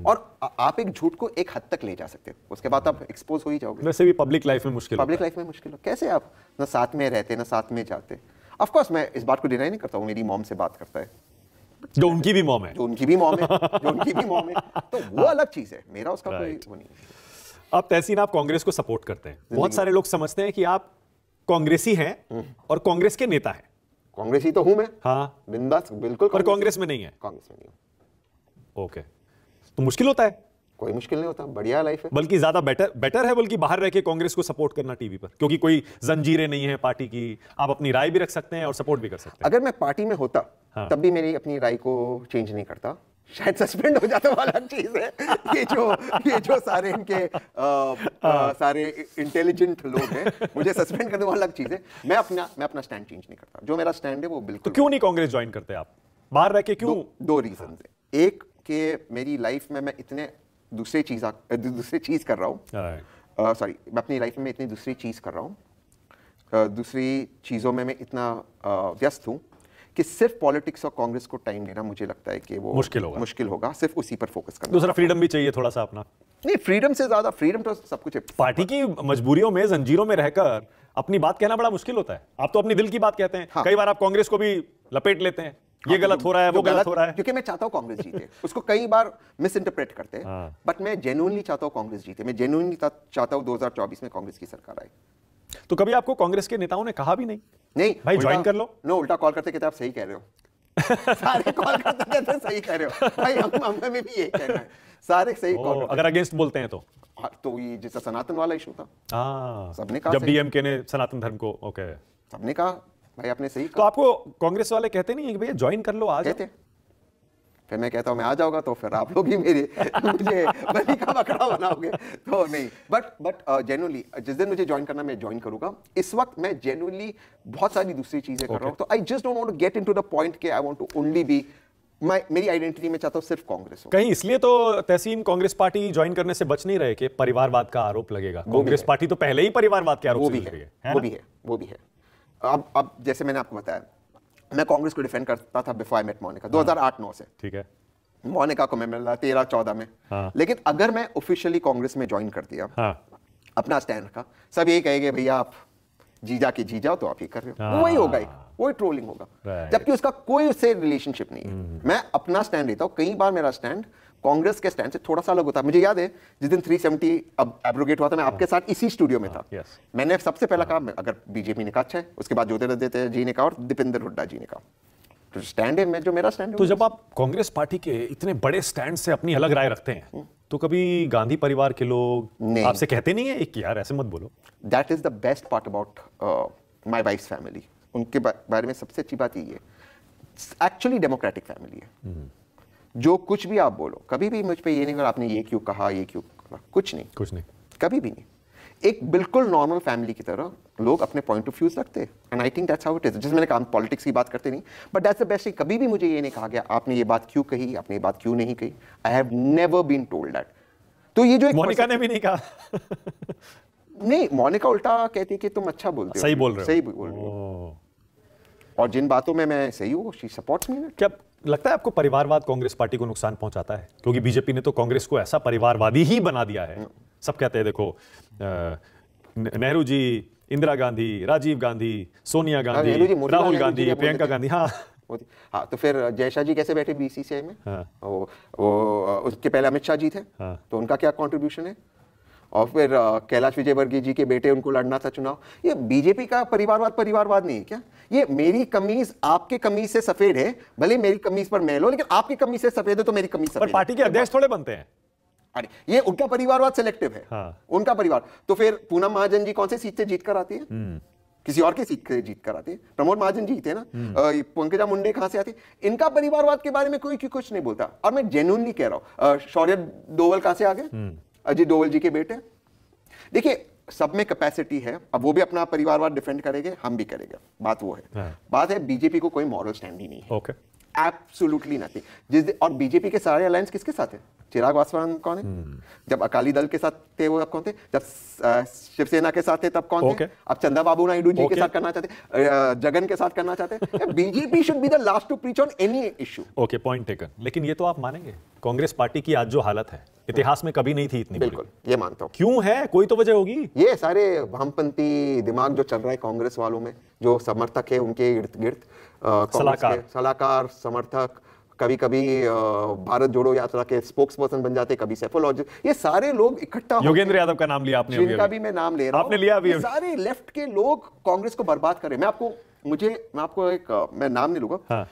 hmm. और आ, आप एक झूठ को एक हद तक ले जा सकते हो उसके बाद आप एक्सपोज हो ही जाओगे वैसे भी पब्लिक लाइफ में मुश्किल पब्लिक लाइफ में मुश्किल हो कैसे आप ना साथ में रहते ना साथ में जाते ऑफकोर्स मैं इस बात को डिनाई नहीं करता हूँ मेरी मॉम से बात करता है जो उनकी भी मॉम है जो उनकी भी मॉम है जो उनकी भी मॉम है तो वो हाँ। अलग चीज़ है मेरा उसका कोई वो नहीं अब तहसीन आप कांग्रेस को सपोर्ट करते हैं बहुत सारे लोग समझते हैं कि आप कांग्रेसी हैं हम्म। और कांग्रेस के नेता हैं कांग्रेसी तो हूं मैं हाँ बिंदास बिल्कुल पर कांग्रेस में नहीं है कांग्रेस में नहीं ओके तो मुश्किल होता है कोई मुश्किल नहीं होता बढ़िया लाइफ है बल्कि ज्यादा बेटर बेटर है बल्कि बाहर रह के कांग्रेस को सपोर्ट करना टीवी पर क्योंकि कोई जंजीरें नहीं है पार्टी की आप अपनी राय भी रख सकते हैं और सपोर्ट भी कर सकते हैं अगर मैं पार्टी में होता हाँ। तब भी मेरी अपनी राय को चेंज नहीं करता शायद सस्पेंड हो जाता वाला चीज है ये जो ये जो सारे इनके आ, आ, हाँ। सारे इंटेलिजेंट लोग हैं मुझे सस्पेंड करने वाला चीज है मैं अपना मैं अपना स्टैंड चेंज नहीं करता जो मेरा स्टैंड है वो बिल्कुल तो क्यों नहीं कांग्रेस ज्वाइन करते आप बाहर रह के क्यों दो, दो रीजन है एक के मेरी लाइफ में मैं इतने दूसरी चीज दूसरी चीज कर रहा हूँ सॉरी हाँ। मैं अपनी लाइफ में इतनी दूसरी चीज कर रहा हूँ दूसरी चीज़ों में मैं इतना व्यस्त हूँ कि सिर्फ पॉलिटिक्स और कांग्रेस को टाइम देना मुझे लगता है कि वो मुश्किल होगा मुश्किल होगा सिर्फ उसी पर फोकस करना दूसरा फ्रीडम भी चाहिए थोड़ा सा अपना नहीं फ्रीडम से ज्यादा फ्रीडम तो सब कुछ पार्टी की मजबूरियों में जंजीरों में रहकर अपनी बात कहना बड़ा मुश्किल होता है आप तो अपनी दिल की बात कहते हैं हाँ। कई बार आप कांग्रेस को भी लपेट लेते हैं ये हाँ, गलत हो रहा है वो गलत, गलत हो रहा है क्योंकि मैं चाहता हूँ कांग्रेस जीते उसको कई बार मिस इंटरप्रेट करते हैं हाँ। बट मैं जेनुअनली चाहता हूँ कांग्रेस जीते मैं जेनुअनली चाहता हूँ 2024 में कांग्रेस की सरकार आए तो कभी आपको कांग्रेस के नेताओं ने कहा भी नहीं नहीं भाई ज्वाइन कर लो नो उल्टा कॉल करते कहते आप सही कह रहे हो सारे कॉल करते कहते सही कह रहे हो भाई हम हमें भी ये कह रहे हैं सारे सही कॉल अगर अगेंस्ट बोलते हैं तो हाँ, तो ये जैसा सनातन वाला इशू था हाँ। सबने कहा जब डीएमके ने सनातन धर्म को ओके सबने कहा भाई आपने सही तो आपको कांग्रेस वाले कहते नहीं है कि भैया ज्वाइन कर लो आज कहते फिर मैं कहता हूँ मैं आ जाऊँगा तो फिर आप लोग ही मेरे मुझे बलि का बकरा बनाओगे तो नहीं बट बट जेनुअली जिस दिन मुझे ज्वाइन करना मैं ज्वाइन करूँगा इस वक्त मैं जेनुअली बहुत सारी दूसरी चीज़ें okay. कर रहा हूँ तो I just don't want get into the point के I want to only be मैं मेरी आइडेंटिटी में चाहता हूँ सिर्फ कांग्रेस कहीं इसलिए तो तहसीम कांग्रेस पार्टी ज्वाइन करने से बच नहीं रहे कि परिवारवाद का आरोप लगेगा कांग्रेस पार्टी तो पहले ही परिवारवाद के आरोप वो भी है वो भी है वो भी है अब अब जैसे मैंने आपको बताया मैं कांग्रेस को डिफेंड करता था बिफोर आई मेट मोनिका हाँ। दो हजार आठ नौ से ठीक है मोनिका को मैं मिल रहा तेरह चौदह में हाँ। लेकिन अगर मैं ऑफिशियली कांग्रेस में ज्वाइन कर दिया हाँ। अपना स्टैंड रखा सब यही कहेंगे भैया आप जीजा की जीजा तो आप ही कर रहे हो वही होगा एक वही ट्रोलिंग होगा जबकि उसका कोई उससे रिलेशनशिप नहीं है हम्म। मैं अपना स्टैंड लेता हूँ कई बार मेरा स्टैंड कांग्रेस के स्टैंड से थोड़ा सा अलग होता है मुझे याद है जिस दिन 370 अब एब्रोगेट हुआ था मैं आपके हाँ। साथ इसी स्टूडियो में था हाँ, yes. मैंने सबसे पहला हाँ। कहा अगर बीजेपी ने कहा अच्छा है उसके बाद ज्योतिरादित्य जी ने कहा और दीपेंद्र हुड्डा जी ने कहा तो स्टैंड है मैं जो मेरा स्टैंड तो जब आप कांग्रेस पार्टी के इतने बड़े स्टैंड से अपनी अलग राय रखते हैं हम्म। तो कभी गांधी परिवार के लोग आपसे कहते नहीं है एक यार ऐसे मत बोलो that is the best part about my wife family उनके बारे में सबसे अच्छी बात यही है एक्चुअली डेमोक्रेटिक फैमिली है हम्म। जो कुछ भी आप बोलो कभी भी मुझ पर ये नहीं कर आपने ये क्यों कहा ये क्यों कहा कुछ नहीं कुछ नहीं कभी भी नहीं एक बिल्कुल नॉर्मल फैमिली की तरह लोग अपने पॉइंट ऑफ व्यूज रखते हैं and I think that's how it is जिस मैंने कहा पॉलिटिक्स की बात करते नहीं but that's the best thing कभी भी मुझे ये नहीं कहा गया आपने ये बात क्यों कही आपने ये बात क्यों नहीं कही I have never been told that तो ये जो एक मोनिका ने भी नहीं कहा नहीं मोनिका उल्टा कहती है कि तुम अच्छा बोलते हो सही बोल रहे हो सही बोल रहे हो और जिन बातों में मैं सही हूँ शी सपोर्ट्स मी क्या लगता है आपको परिवारवाद कांग्रेस पार्टी को नुकसान पहुंचाता है क्योंकि बीजेपी ने तो कांग्रेस को ऐसा परिवारवादी ही बना दिया है सब कहते हैं देखो नेहरू जी इंदिरा गांधी राजीव गांधी सोनिया हाँ, गांधी राहुल गांधी प्रियंका गांधी हाँ हाँ तो फिर जयशाह जी कैसे बैठे बीसीसीआई में हाँ। वो, वो उसके पहले अमित शाह जी थे हाँ। तो उनका क्या कंट्रीब्यूशन है और फिर कैलाश विजयवर्गीय जी के बेटे उनको लड़ना था चुनाव ये बीजेपी का परिवारवाद परिवारवाद नहीं है क्या ये मेरी कमीज आपके कमीज से सफेद है भले मेरी कमीज पर मैल लेकिन आपकी कमीज से सफेद है तो मेरी कमीज सफेद पार्टी के अध्यक्ष थोड़े बनते हैं अरे ये उनका परिवारवाद सिलेक्टिव है हाँ। उनका परिवार तो फिर पूनम महाजन जी कौन से सीट से जीत कर आती है हम्म। किसी और की सीट से जीत कर आती है प्रमोद महाजन जी जीते ना हम्म। पंकजा मुंडे कहां से आती इनका परिवारवाद के बारे में कोई कुछ नहीं बोलता और मैं जेन्यूनली कह रहा हूँ शौर्य डोवल कहां से आ गए अजीत डोवल जी के बेटे देखिए सब में कैपेसिटी है अब वो भी अपना परिवार वार डिफेंड करेंगे हम भी करेंगे बात वो है हाँ। बात है बीजेपी को कोई मॉरल स्टैंड ही नहीं है ओके एब्सोल्युटली नथिंग जिस और बीजेपी के सारे अलायंस किसके साथ है चिराग पासवान कौन है हम्म। जब अकाली दल के साथ थे वो अब कौन थे जब शिवसेना के साथ थे तब कौन थे अब चंदा बाबू नायडू जी के साथ करना चाहते जगन के साथ करना चाहते BJP should be the last to preach on any issue okay point taken लेकिन ये तो आप मानेंगे कांग्रेस पार्टी की आज जो हालत है इतिहास में कभी नहीं थी इतनी बिल्कुल ये मानता हूँ क्यों है कोई तो वजह होगी ये सारे वामपंथी दिमाग जो चल रहा है कांग्रेस वालों में जो समर्थक है उनके इर्द गिर्द सलाहकार सलाहकार समर्थक कभी कभी भारत जोड़ो यात्रा के स्पोक्स पर्सन बन जाते कभी सेफोलॉजी ये सारे लोग इकट्ठा योगेंद्र यादव का नाम लिया आपने जिनका भी मैं नाम ले रहा आपने लिया अभी सारे लेफ्ट के लोग कांग्रेस को बर्बाद कर रहे मैं आपको मुझे मैं आपको एक मैं नाम नहीं लूंगा हाँ।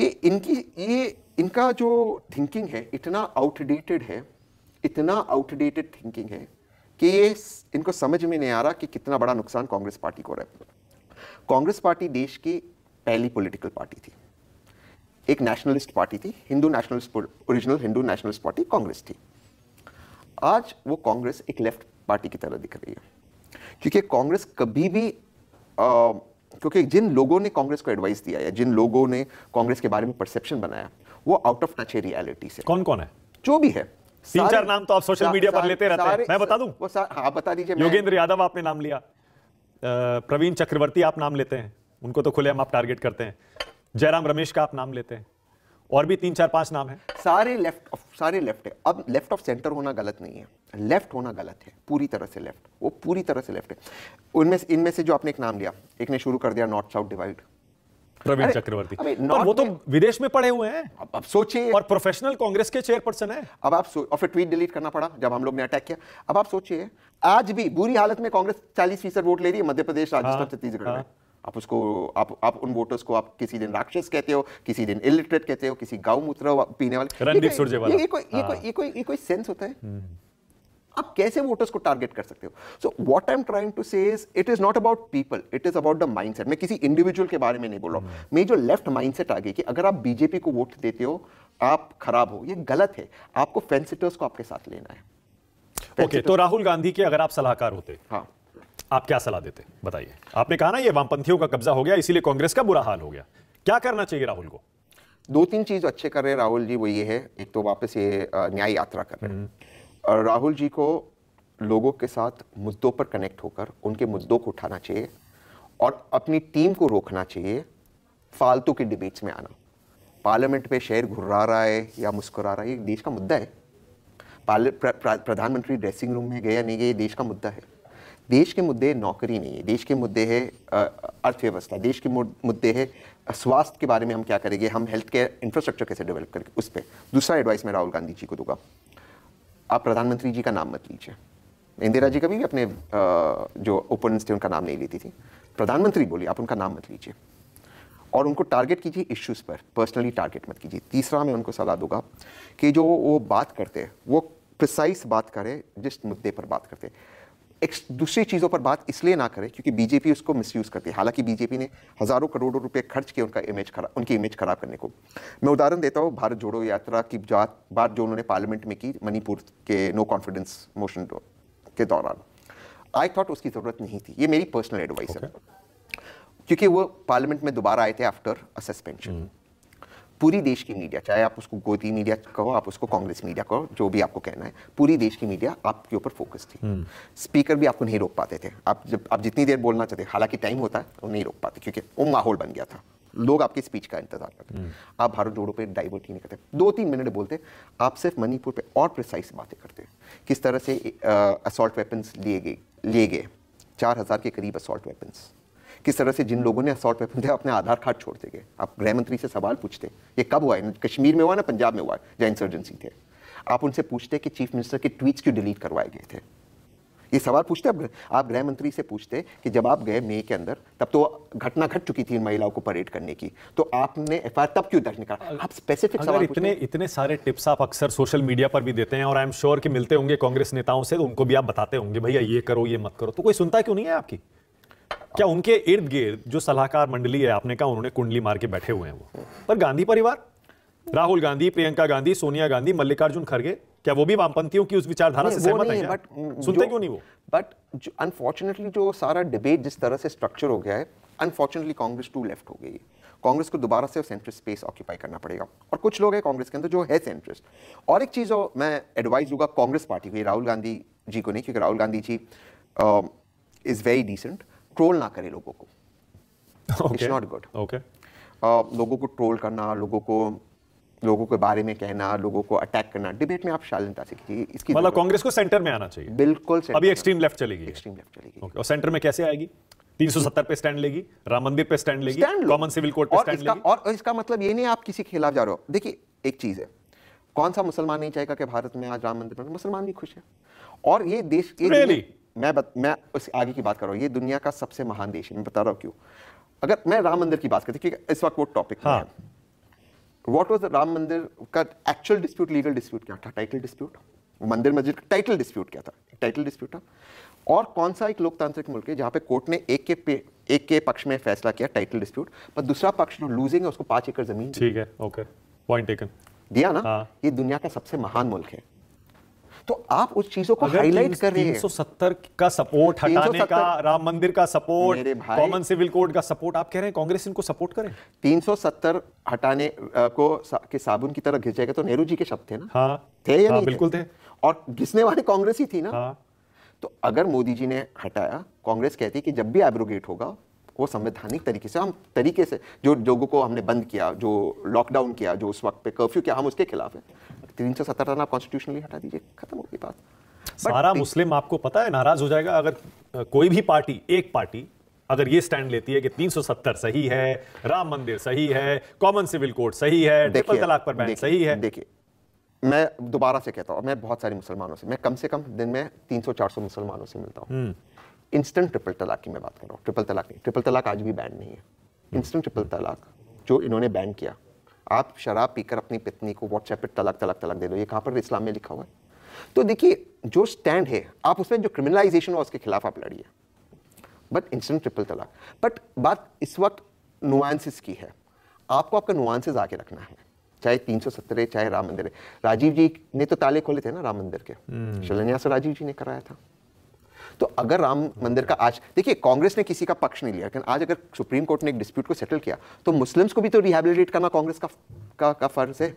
ये इनकी ये इनका जो थिंकिंग है इतना आउटडेटेड है इतना आउटडेटेड थिंकिंग है कि ये इनको समझ में नहीं आ रहा कि कितना बड़ा नुकसान कांग्रेस पार्टी को रहा है कांग्रेस पार्टी देश की पहली पॉलिटिकल पार्टी थी एक नेशनलिस्ट पार्टी थी Hindu nationalist original Hindu nationalist party Congress थी आज वो कांग्रेस एक लेफ्ट पार्टी की तरह दिख रही है क्योंकि कांग्रेस कभी भी आ, क्योंकि जिन लोगों ने कांग्रेस को एडवाइस दिया या जिन लोगों ने कांग्रेस के बारे में परसेप्शन बनाया वो आउट ऑफ टच है रियलिटी से कौन कौन है जो भी है तीन चार नाम तो आप सोशल मीडिया पर लेते रहते हैं मैं बता दूं वो हाँ बता दीजिए योगेंद्र यादव आपने नाम लिया प्रवीण चक्रवर्ती आप नाम लेते हैं उनको तो खुले हम आप टारगेट करते हैं जयराम रमेश का आप नाम लेते हैं और भी तीन चार पांच नाम है सारे लेफ्ट ऑफ सारे लेफ्ट है अब लेफ्ट ऑफ सेंटर होना गलत नहीं है लेफ्ट होना गलत है पूरी तरह से लेफ्ट वो पूरी तरह से लेफ्ट है उनमें इनमें से जो आपने एक नाम लिया एक ने शुरू कर दिया north south divide Praveen Chakravarty पर वो तो विदेश में पढ़े हुए हैं अब, अब सोचिए और प्रोफेशनल कांग्रेस के चेयरपर्सन है अब आप और फिर ट्वीट डिलीट करना पड़ा जब हम लोग ने अटैक किया अब आप सोचिए आज भी बुरी हालत में कांग्रेस चालीस फीसद वोट ले रही है मध्य प्रदेश हाँ। राजस्थान छत्तीसगढ़ में हाँ। आप उसको आप आप उन वोटर्स को आप किसी दिन राक्षस कहते हो किसी दिन इलिटरेट कहते हो किसी गाँव मूत्र पीने वाले ये कोई ये कोई हाँ। ये कोई सेंस होता है हम्म। आप कैसे वोटर्स को टारगेट कर सकते हो so what I am trying to say it is not about people it is about the mind मैं किसी इंडिविजुअल के बारे में नहीं बोल रहा हूँ hmm. मेरी जो लेफ्ट माइंड सेट आ गई कि अगर आप बीजेपी को वोट देते हो आप खराब हो ये गलत है आपको फेंसिटर्स को आपके साथ लेना है ओके okay, तो राहुल गांधी के अगर आप सलाहकार होते हाँ आप क्या सलाह देते बताइए आपने कहा ना ये वामपंथियों का कब्जा हो गया इसीलिए कांग्रेस का बुरा हाल हो गया क्या करना चाहिए राहुल को दो तीन चीज अच्छे कर रहे हैं राहुल जी वो ये है एक तो वापस ये न्याय यात्रा कर रहे हैं हम्म। राहुल जी को लोगों के साथ मुद्दों पर कनेक्ट होकर उनके मुद्दों को उठाना चाहिए और अपनी टीम को रोकना चाहिए फालतू के डिबेट्स में आना पार्लियामेंट में शेर घुर्रा रहा है या मुस्कुरा रहा है ये देश का मुद्दा है प्रधानमंत्री ड्रेसिंग रूम में गए या नहीं गए देश का मुद्दा है देश के मुद्दे नौकरी नहीं है देश के मुद्दे है अर्थव्यवस्था देश के मुद्दे है स्वास्थ्य के बारे में हम क्या करेंगे हम हेल्थ केयर इंफ्रास्ट्रक्चर कैसे डेवलप करेंगे उस पर दूसरा एडवाइस मैं राहुल गांधी जी को दूंगा आप प्रधानमंत्री जी का नाम मत लीजिए इंदिरा जी कभी भी अपने जो ओपोनेंट्स थे उनका नाम नहीं लेती थी प्रधानमंत्री बोली आप उनका नाम मत लीजिए और उनको टारगेट कीजिए इश्यूज पर पर्सनली टारगेट मत कीजिए तीसरा मैं उनको सलाह दूंगा कि जो वो बात करते हैं वो प्रिसाइस बात करें जिस मुद्दे पर बात करते हैं एक दूसरी चीज़ों पर बात इसलिए ना करें क्योंकि बीजेपी उसको मिसयूज़ करती है हालांकि बीजेपी ने हज़ारों करोड़ों रुपए खर्च किए उनका इमेज खराब उनकी इमेज खराब करने को मैं उदाहरण देता हूँ भारत जोड़ो यात्रा की बात जो उन्होंने पार्लियामेंट में की मणिपुर के नो कॉन्फिडेंस मोशन के दौरान आई थॉट उसकी ज़रूरत नहीं थी ये मेरी पर्सनल एडवाइस है क्योंकि वो पार्लियामेंट में दोबारा आए थे आफ्टर अ सस्पेंशन पूरी देश की मीडिया चाहे आप उसको गोदी मीडिया कहो आप उसको कांग्रेस मीडिया कहो जो भी आपको कहना है पूरी देश की मीडिया आपके ऊपर फोकस थी स्पीकर हम्म। भी आपको नहीं रोक पाते थे आप जब आप जितनी देर बोलना चाहते हालांकि टाइम होता है वो नहीं रोक पाते क्योंकि वो माहौल बन गया था लोग आपकी स्पीच का इंतजार करते हम्म। आप भारत जोड़ो पर डाइवर्ट ही नहीं करते दो तीन मिनट बोलते आप सिर्फ मणिपुर पर और प्रिसाइस बातें करते किस तरह से असॉल्ट वेपन्स लिए गए लिए गए चार हज़ार के करीब असॉल्ट वेपन्स किस तरह से जिन लोगों ने असॉल्ट वेपन दिया अपने आधार कार्ड छोड़ दे गए आप गृह मंत्री से सवाल पूछते ये कब हुआ है कश्मीर में हुआ ना पंजाब में हुआ जहाँ इंसर्जेंसी थे आप उनसे पूछते कि चीफ मिनिस्टर के ट्वीट्स क्यों डिलीट करवाए गए थे ये सवाल पूछते आप आप गृह मंत्री से पूछते कि जब आप गए मई के अंदर तब तो घटना घट चुकी थी इन महिलाओं को परेड करने की तो आपने एफ तब क्यों दर्ज निकाला आप स्पेसिफिक सवाल इतने इतने सारे टिप्स आप अक्सर सोशल मीडिया पर भी देते हैं और आई एम श्योर कि मिलते होंगे कांग्रेस नेताओं से तो उनको भी आप बताते होंगे भैया ये करो ये मत करो तो कोई सुनता क्यों नहीं है आपकी क्या उनके इर्द गिर्द जो सलाहकार मंडली है आपने कहा उन्होंने कुंडली मार के बैठे हुए हैं वो पर गांधी परिवार राहुल गांधी प्रियंका गांधी सोनिया गांधी मल्लिकार्जुन खड़गे क्या वो भी वामपंथियों की उस विचारधारा से सहमत है बट सुनते क्यों नहीं वो बट अनफॉर्चुनेटली जो सारा डिबेट जिस तरह से स्ट्रक्चर हो गया है अनफॉर्चुनेटली कांग्रेस टू लेफ्ट हो गई है कांग्रेस को दोबारा से सेंट्रिस्ट स्पेस ऑक्यूपाई करना पड़ेगा और कुछ लोग हैं कांग्रेस के अंदर जो है सेंट्रिस्ट और एक चीज़ और मैं एडवाइस दूंगा कांग्रेस पार्टी को राहुल गांधी जी को नहीं क्योंकि Rahul Gandhi ji is very decent troll ना करें लोगों को इट्स नॉट गुड ओके लोगों को ट्रोल करना लोगों को लोगों के बारे में कहना लोगों को अटैक करना डिबेट में आप शालीनता से कीजिए इसकी मतलब कांग्रेस को सेंटर में आना चाहिए बिल्कुल अभी एक्सट्रीम लेफ्ट चलेगी एक्सट्रीम लेफ्ट चलेगी okay. और सेंटर में कैसे आएगी 370 पे स्टैंड लेगी राम मंदिर पे स्टैंड लेगी कॉमन सिविल कोर्ट पे स्टैंड लेगी और इसका मतलब ये नहीं आप किसी के खिलाफ जा रहे हो देखिए एक चीज है कौन सा मुसलमान नहीं चाहेगा कि भारत में आज राम मंदिर मुसलमान भी खुश है और ये देश really? मैं बत, मैं उस आगे की बात कर रहा हूँ ये दुनिया का सबसे महान देश है मैं बता रहा हूँ क्यों अगर मैं राम मंदिर की बात करती क्योंकि इस वक्त वो टॉपिक हाँ. वॉट वॉज राम मंदिर का एक्चुअल डिस्प्यूट लीगल डिस्प्यूट क्या था टाइटल डिस्प्यूट मंदिर मस्जिद का टाइटल डिस्प्यूट क्या था टाइटल डिस्प्यूट था और कौन सा एक लोकतांत्रिक मुल्क है जहाँ पे कोर्ट ने एक के पे, एक के पक्ष में फैसला किया टाइटल डिस्प्यूट पर दूसरा पक्ष जो लूजिंग है उसको पाँच एकड़ जमीन ठीक है ओके पॉइंट टेकन दिया ना हाँ. ये दुनिया का सबसे महान मुल्क है तो आप उस चीजों को हाईलाइट कर रहे हैं सत्तर का सपोर्ट हटाने का राम मंदिर का सपोर्ट कॉमन सिविल कोड का सपोर्ट आप कह रहे हैं कांग्रेस इनको सपोर्ट करें तीन हटाने को के साबुन की तरह घिस जाएगा तो नेहरू जी के शब्द थे ना हाँ। थे या हाँ, नहीं बिल्कुल थे और घिसने वाली कांग्रेस ही थी ना हाँ। तो अगर मोदी जी ने हटाया कांग्रेस कहती है कि जब भी एब्रोगेट होगा वो संवैधानिक तरीके से हम तरीके से जो लोगों को हमने बंद किया जो लॉकडाउन किया जो उस वक्त पे कर्फ्यू किया हम उसके खिलाफ हैं तीन सौ सत्तर आप कॉन्स्टिट्यूशनली हटा दीजिए खत्म हो गई बात सारा मुस्लिम आपको पता है नाराज हो जाएगा अगर कोई भी पार्टी एक पार्टी अगर ये स्टैंड लेती है कि 370 सही है राम मंदिर सही है कॉमन सिविल कोड सही है ट्रिपल तलाक पर बैन सही है देखिए मैं दोबारा से कहता हूं मैं बहुत सारे मुसलमानों से मैं कम से कम दिन में 300-400 मुसलमानों से मिलता हूं इंस्टेंट ट्रिपल तलाक की मैं बात कर रहा हूं ट्रिपल तलाक नहीं ट्रिपल तलाक आज भी बैन नहीं है इंस्टेंट ट्रिपल तलाक जो इन्होंने बैन किया आप शराब पीकर अपनी पत्नी को व्हाट्सएप पर तलाक तलाक तलाक दे दो ये कहाँ पर इस्लाम में लिखा हुआ है तो देखिए जो स्टैंड है आप उसमें जो क्रिमिनलाइजेशन हुआ उसके खिलाफ आप लड़िए बट इंस्टेंट ट्रिपल तलाक बट बात इस वक्त नुआंसिस की है आपको आपका नुआंसिस आके रखना है चाहे तीन सौ सत्तर है चाहे राम मंदिर है राजीव जी ने तो ताले खोले थे ना राम मंदिर के हम्म। शिलान्यास तो राजीव जी ने कराया था तो अगर राम मंदिर का आज देखिए कांग्रेस ने किसी का पक्ष नहीं लिया लेकिन आज अगर सुप्रीम कोर्ट ने एक डिस्प्यूट को सेटल किया तो मुस्लिम्स को भी तो रिहेबिलिटेट करना कांग्रेस का का, का फर्ज है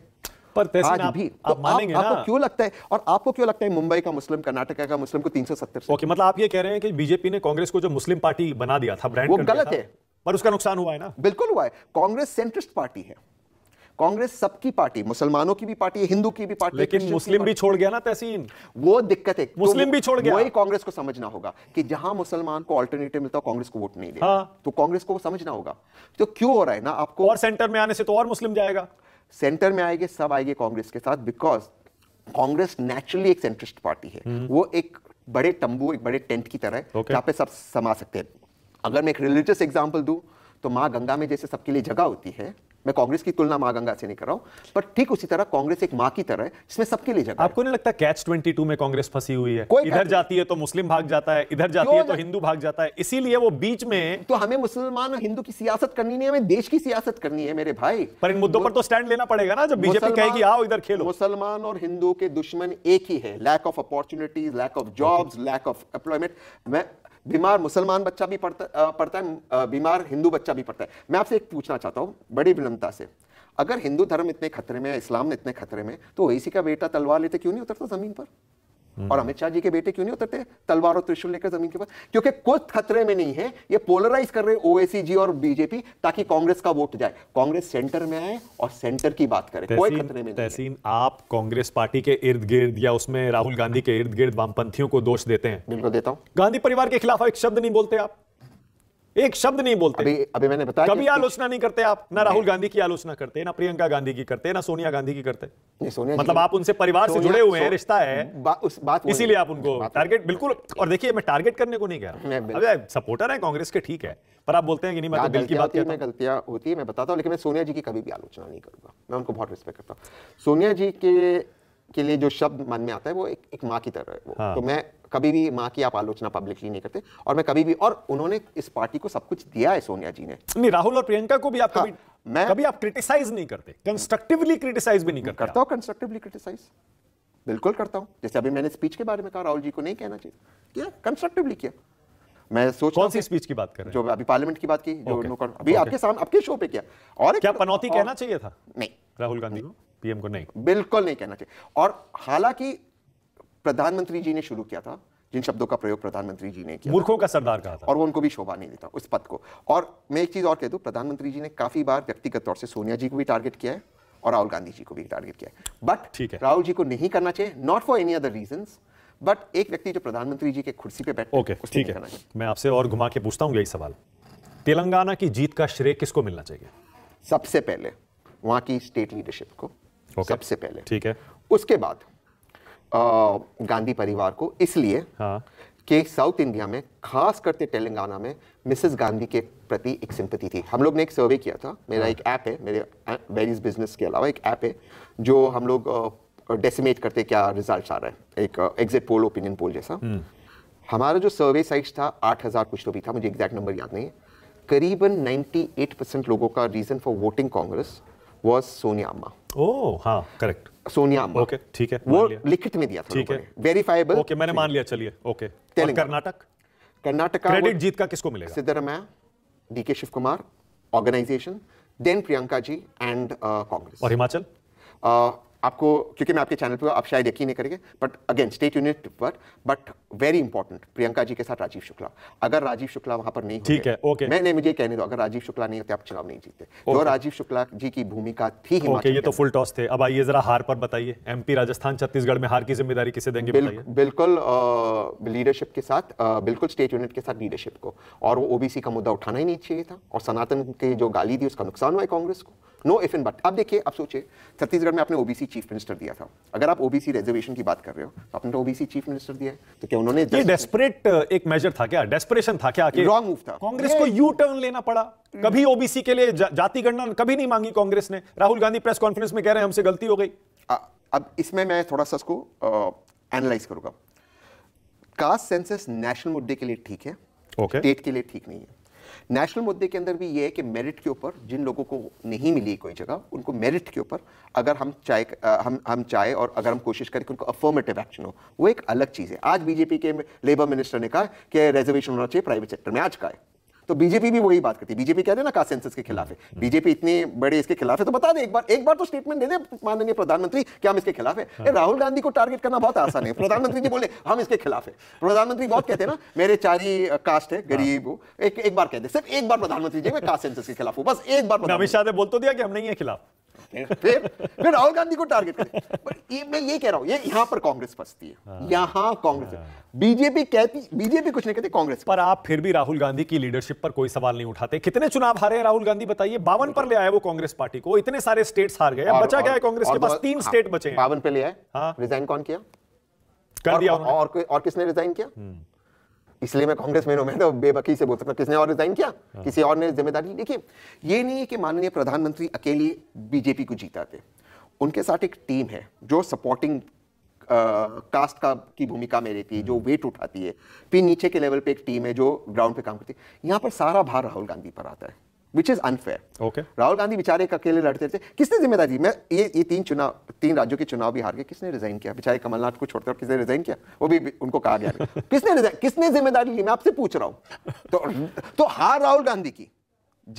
पर आज आप, भी आप, तो आप, ना? आपको क्यों लगता है और आपको क्यों लगता है मुंबई का मुस्लिम कर्नाटक का मुस्लिम को तीन सौ सत्तर ओके मतलब आप ये कह रहे हैं कि बीजेपी ने कांग्रेस को जो मुस्लिम पार्टी बना दिया था ब्रांड वो गलत है पर उसका नुकसान हुआ है ना बिल्कुल हुआ है कांग्रेस सेंट्रिस्ट पार्टी है कांग्रेस सबकी पार्टी मुसलमानों की भी पार्टी है हिंदू की भी पार्टी लेकिन मुस्लिम भी छोड़ गया ना तहसीन वो दिक्कत है तो मुस्लिम तो भी छोड़ गया वही कांग्रेस को समझना होगा कि जहां मुसलमान को अल्टरनेटिव मिलता है कांग्रेस को वोट नहीं दिया हाँ। तो कांग्रेस को समझना होगा तो क्यों हो रहा है ना आपको और सेंटर में आने से तो और मुस्लिम जाएगा सेंटर में आएंगे सब आएंगे कांग्रेस के साथ बिकॉज कांग्रेस नेचुरली एक सेंट्रिस्ट पार्टी है हम्म। वो एक बड़े तंबू एक बड़े टेंट की तरह है जहाँ पे सब समा सकते हैं अगर मैं एक रिलीजियस एग्जाम्पल दू तो माँ गंगा में जैसे सबके लिए जगह होती है मैं कांग्रेस की तुलना माँ गंगा से नहीं कर रहा हूं पर ठीक उसी तरह कांग्रेस एक मां की तरह है जिसमें सबके लिए जगह आपको नहीं लगता कैच 22 में कांग्रेस फंसी हुई है कोई इधर जाती है तो मुस्लिम भाग जाता है इधर जाती है तो हिंदू भाग जाता है इसीलिए वो बीच में तो हमें मुसलमान और हिंदू की सियासत करनी नहीं है हमें देश की सियासत करनी है मेरे भाई पर इन मुद्दों पर तो स्टैंड लेना पड़ेगा ना जब बीजेपी कहेगी आओ इधर खेलो मुसलमान और हिंदू के दुश्मन एक ही है lack of opportunities lack of jobs lack of employment मैं बीमार मुसलमान बच्चा भी पढ़ता पढ़ता है बीमार हिंदू बच्चा भी पढ़ता है मैं आपसे एक पूछना चाहता हूँ बड़ी विनमता से अगर हिंदू धर्म इतने खतरे में इस्लाम इतने खतरे में तो वैसी का बेटा तलवार लेते क्यों नहीं उतरता जमीन पर हम्म। और अमित शाह जी के बेटे क्यों नहीं उतरते तलवार और त्रिशूल लेकर जमीन के पास क्योंकि कुछ खतरे में नहीं है ये पोलराइज कर रहे ओएसी जी और बीजेपी ताकि कांग्रेस का वोट जाए कांग्रेस सेंटर में आए और सेंटर की बात करें कोई खतरे में तहसीन आप कांग्रेस पार्टी के इर्द गिर्द या उसमें राहुल गांधी के इर्द गिर्द वामपंथियों को दोष देते हैं बिल्कुल देता हूँ गांधी परिवार के खिलाफ एक शब्द नहीं बोलते आप एक शब्द नहीं बोलते अभी अभी मैंने बताया कभी आलोचना नहीं करते आप ना राहुल गांधी की आलोचना करते ना प्रियंका गांधी की करते ना सोनिया गांधी की करते सोनिया मतलब आप उनसे परिवार से जुड़े हुए हैं रिश्ता है इसीलिए आप उनको टारगेट बिल्कुल और देखिए मैं टारगेट करने को नहीं गया सपोर्टर है कांग्रेस के ठीक है पर आप बोलते हैं कि नहीं मैं तो की बात में गलतियां होती है मैं बताता हूँ लेकिन मैं सोनिया जी की कभी भी आलोचना नहीं करूंगा मैं उनको बहुत रिस्पेक्ट करता हूँ सोनिया जी के के लिए जो शब्द मन में आता है वो एक, एक माँ की तरह है वो हाँ। तो मैं कभी भी माँ की आप आलोचना पब्लिकली नहीं करते और मैं कभी भी और उन्होंने इस पार्टी को सब कुछ दिया है सोनिया जी ने नहीं राहुल और प्रियंका को भी आप हाँ, कभी मैं कभी आप क्रिटिसाइज नहीं करते कंस्ट्रक्टिवली क्रिटिसाइज भी नहीं करता हूँ कंस्ट्रक्टिवली क्रिटिसाइज बिल्कुल करता हूँ जैसे अभी मैंने स्पीच के बारे में कहा राहुल जी को नहीं कहना चाहिए किया कंस्ट्रक्टिवली किया मैं सोच कौन सी स्पीच की बात कर रहे हैं जो अभी पार्लियामेंट की बात की जो okay. अभी okay. आपके सामने आपके शो पे किया और क्या पनौती कहना चाहिए था नहीं राहुल गांधी को पीएम को नहीं बिल्कुल नहीं कहना चाहिए और हालांकि प्रधानमंत्री जी ने शुरू किया था जिन शब्दों का प्रयोग प्रधानमंत्री जी ने किया मूर्खों का सरदार कहा था और वो उनको भी शोभा नहीं देता उस पद को और मैं एक चीज और कह दू प्रधानमंत्री जी ने काफी बार व्यक्तिगत तौर से सोनिया जी को भी टारगेट किया है और राहुल गांधी जी को भी टारगेट किया है बट ठीक है राहुल जी को नहीं करना चाहिए not for any other reason but एक व्यक्ति जो प्रधानमंत्री जी के कुर्सी पे बैठे ओके ठीक है मैं आपसे और घुमा के पूछता हूँ यही सवाल तेलंगाना की जीत का श्रेय किसको मिलना चाहिए सबसे पहले वहां की स्टेट लीडरशिप को okay. सबसे पहले ठीक है उसके बाद आ, गांधी परिवार को इसलिए हाँ. कि साउथ इंडिया में खास करते तेलंगाना में मिसेस गांधी के प्रति एक सिंपति थी हम लोग ने एक सर्वे किया था मेरा हाँ. एक ऐप है मेरे वेरियस बिजनेस के अलावा एक ऐप है जो हम लोग डेसिमेट करते क्या रिजल्ट आ रहा है एक एग्जिट पोल ओपिनियन पोल जैसा हम्म। हमारा जो सर्वे साइज था आठ हज़ार कुछ तो भी था मुझे एग्जैक्ट नंबर याद नहीं है करीबन 98 परसेंट लोगों का reason for voting Congress was Sonia अम्मा ओह हाँ करेक्ट सोनिया अम्मा ओके ठीक है वो लिखित में दिया ठीक है वेरीफाइबल ओके मैंने मान लिया चलिए ओके कर्नाटक कर्नाटक क्रेडिट जीत का किसको मिलेगा Siddaramaiah D K Shivakumar organisation then Priyanka ji and Congress और हिमाचल uh, आपको क्योंकि मैं आपके चैनल पर आप शायद यकीन नहीं करेंगे बट अगेन स्टेट यूनिट पर but very important Priyanka ji के साथ राजीव शुक्ला अगर राजीव शुक्ला वहां पर नहीं ठीक है ओके मैं नहीं मुझे कहने दो अगर राजीव शुक्ला नहीं होते आप चुनाव नहीं जीते जो राजीव शुक्ला जी की भूमिका थी ओके ये तो फुल टॉस थे अब आइए जरा हार पर बताइए एमपी राजस्थान छत्तीसगढ़ में हार की जिम्मेदारी किसे देंगे बिल्कुल लीडरशिप के साथ बिल्कुल स्टेट यूनिट के साथ लीडरशिप को और वो ओबीसी का मुद्दा उठाना ही नहीं चाहिए था और सनातन के जो गाली थी उसका नुकसान हुआ है कांग्रेस को नो इफ इन बट अब देखिए आप सोचिए छत्तीसगढ़ में आपने ओबीसी चीफ मिनिस्टर दिया था अगर आप ओबीसी रिजर्वेशन की बात कर रहे हो तो आपने तो ओबीसी चीफ मिनिस्टर दिया है तो क्या उन्होंने ये डेस्परेट एक मेजर था क्या डेस्परेशन था क्या रॉन्ग मूव था कांग्रेस को यू टर्न लेना पड़ा कभी ओबीसी के लिए जा, जाति गणना कभी नहीं मांगी कांग्रेस ने राहुल गांधी प्रेस कॉन्फ्रेंस में कह रहे हैं हमसे गलती हो गई अब इसमें मैं थोड़ा सा इसको एनालाइज करूंगा कास्ट सेंसस नेशनल मुद्दे के लिए ठीक है स्टेट के लिए ठीक नहीं है नेशनल मुद्दे के अंदर भी ये है कि मेरिट के ऊपर जिन लोगों को नहीं मिली कोई जगह उनको मेरिट के ऊपर अगर हम चाहे हम हम चाहे और अगर हम कोशिश करें कि उनको अफर्मेटिव एक्शन हो वो एक अलग चीज़ है आज बीजेपी के लेबर मिनिस्टर ने कहा कि रिजर्वेशन होना चाहिए प्राइवेट सेक्टर में आज का है तो बीजेपी भी वही बात करती है बीजेपी कह ना कास्ट के खिलाफ है बीजेपी हम्म। इतने बड़े इसके खिलाफ है तो बता दे एक बार एक बार तो स्टेटमेंट दे दे माननीय प्रधानमंत्री कि हम इसके खिलाफ है हाँ। राहुल गांधी को टारगेट करना बहुत आसान है प्रधानमंत्री जी बोले हम इसके खिलाफ है प्रधानमंत्री बहुत कहते हैं ना मेरे चार ही कास्ट है गरीब हो एक एक बार कहते सिर्फ एक बार प्रधानमंत्री जी मैं कास्ट सेंसस के खिलाफ हूँ बस एक बार अमित शाह ने बोल तो दिया कि हम नहीं है खिलाफ फिर फिर राहुल गांधी को टारगेट करें पर ये मैं ये कह रहा हूं ये यहां पर कांग्रेस फंसती है हाँ। यहां कांग्रेस हाँ। बीजेपी कहती बीजेपी कुछ नहीं कहती कांग्रेस पर आप फिर भी राहुल गांधी की लीडरशिप पर कोई सवाल नहीं उठाते कितने चुनाव हारे हैं राहुल गांधी बताइए बावन पर ले आए वो कांग्रेस पार्टी को इतने सारे स्टेट हार गए बचा गया है कांग्रेस के पास तीन स्टेट हाँ, बचे बावन पे ले आए रिजाइन कौन किया कर दिया और किसने रिजाइन किया हम्म। इसलिए मैं कांग्रेस में मैं तो बेबकी से बोल सकता किसने और रिजाइन किया हाँ। किसी और ने जिम्मेदारी देखिए ये नहीं है कि माननीय प्रधानमंत्री अकेले बीजेपी को जीताते उनके साथ एक टीम है जो सपोर्टिंग कास्ट का की भूमिका में रहती है जो वेट हम्म। उठाती है फिर नीचे के लेवल पे एक टीम है जो ग्राउंड पे काम करती है यहाँ पर सारा भार राहुल गांधी पर आता है which is unfair okay Rahul Gandhi बेचारे अकेले लड़ते थे किसने जिम्मेदारी मैं ये ये तीन चुनाव तीन राज्यों के चुनाव भी हार गए किसने रिजाइन किया बेचारे कमलनाथ को छोड़कर किसने रिजाइन किया वो भी उनको कहा गया किसने किसने जिम्मेदारी ली मैं आपसे पूछ रहा हूँ तो, तो हार राहुल गांधी की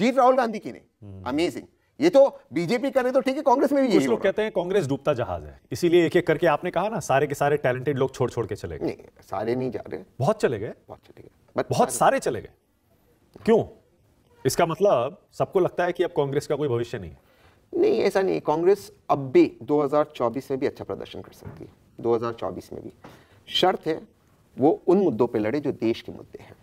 जीत राहुल गांधी की नहीं अमेजिंग हम्म। ये तो बीजेपी करे तो ठीक है कांग्रेस में भी यही लोग कहते हैं कांग्रेस डूबता जहाज है इसीलिए एक एक करके आपने कहा ना सारे के सारे टैलेंटेड लोग छोड़ छोड़ के चले गए नहीं सारे नहीं जा रहे बहुत चले गए बहुत चले गए बहुत सारे चले गए क्यों इसका मतलब सबको लगता है कि अब कांग्रेस का कोई भविष्य नहीं है नहीं ऐसा नहीं कांग्रेस अब भी 2024 में भी अच्छा प्रदर्शन कर सकती है 2024 में भी शर्त है वो उन मुद्दों पे लड़े जो देश के मुद्दे हैं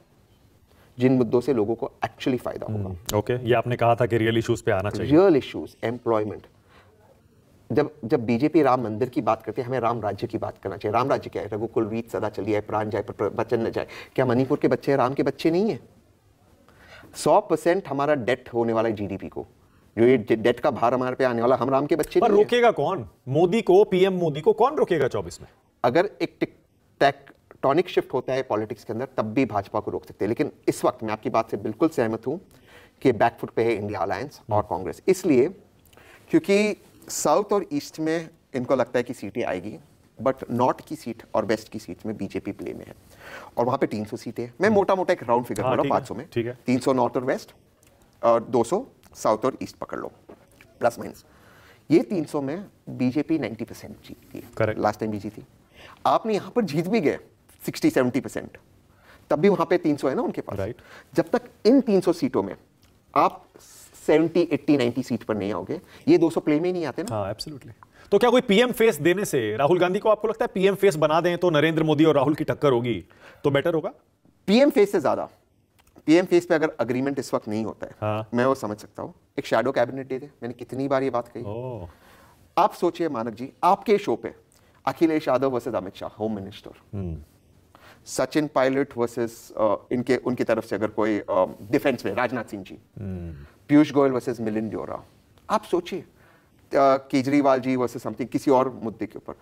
जिन मुद्दों से लोगों को एक्चुअली फायदा होगा ओके हम्म, ये आपने कहा था कि रियल इश्यूज पे आना चाहिए रियल इश्यूज एम्प्लॉयमेंट जब जब बीजेपी राम मंदिर की बात करती है हमें राम राज्य की बात करना चाहिए राम राज्य क्या है रघुकुल रीत सदा चली जाए प्राण जाए बचन न जाए क्या मणिपुर के बच्चे राम के बच्चे नहीं है सौ परसेंट हमारा डेट होने वाला है जीडीपी को जो ये डेट का भार हमारे पे आने वाला हम राम के बच्चे पर रोकेगा कौन मोदी को पीएम मोदी को कौन रोकेगा चौबीस में अगर एक टिक टॉनिक शिफ्ट होता है पॉलिटिक्स के अंदर तब भी भाजपा को रोक सकते हैं लेकिन इस वक्त मैं आपकी बात से बिल्कुल सहमत हूँ कि बैकफुट पे है इंडिया अलायंस हम्म। और कांग्रेस इसलिए क्योंकि साउथ और ईस्ट में इनको लगता है कि सीटें आएगी बट नॉर्थ की सीट और वेस्ट की सीट में बीजेपी प्ले में है और वहां पे 300 सौ सीटें मैं हम्म। मोटा मोटा एक राउंड फिगर हाँ, बोला पाँच में तीन सौ नॉर्थ और वेस्ट और दो सौ साउथ और ईस्ट पकड़ लो प्लस माइनस ये 300 में बीजेपी 90 परसेंट जीतती है लास्ट टाइम भी जीती आपने यहाँ पर जीत भी गए 60 70 परसेंट तब भी वहां पे 300 है ना उनके पास right. जब तक इन 300 सीटों में आप 70 80 90 सीट पर नहीं आओगे ये 200 प्ले में नहीं आते ना हाँ, तो क्या कोई पीएम फेस देने से राहुल गांधी को आपको लगता है पीएम फेस बना दें तो नरेंद्र मोदी और राहुल की टक्कर होगी तो बेटर होगा पीएम फेस से ज्यादा पीएम फेस पे अगर अग्रीमेंट इस वक्त नहीं होता है हाँ। मैं वो समझ सकता हूँ एक शेडो कैबिनेट डे थे मैंने कितनी बार ये बात कही आप सोचिए मानक जी आपके शो पे Akhilesh Yadav versus Amit Shah home hmm. Minister Sachin Pilot versus इनके उनकी तरफ से अगर कोई डिफेंस में राजनाथ सिंह जी हम्म। पीयूष गोयल वर्सेस मिलिन ड्योरा आप सोचिए केजरीवाल जी वर्सेस समथिंग किसी और मुद्दे के ऊपर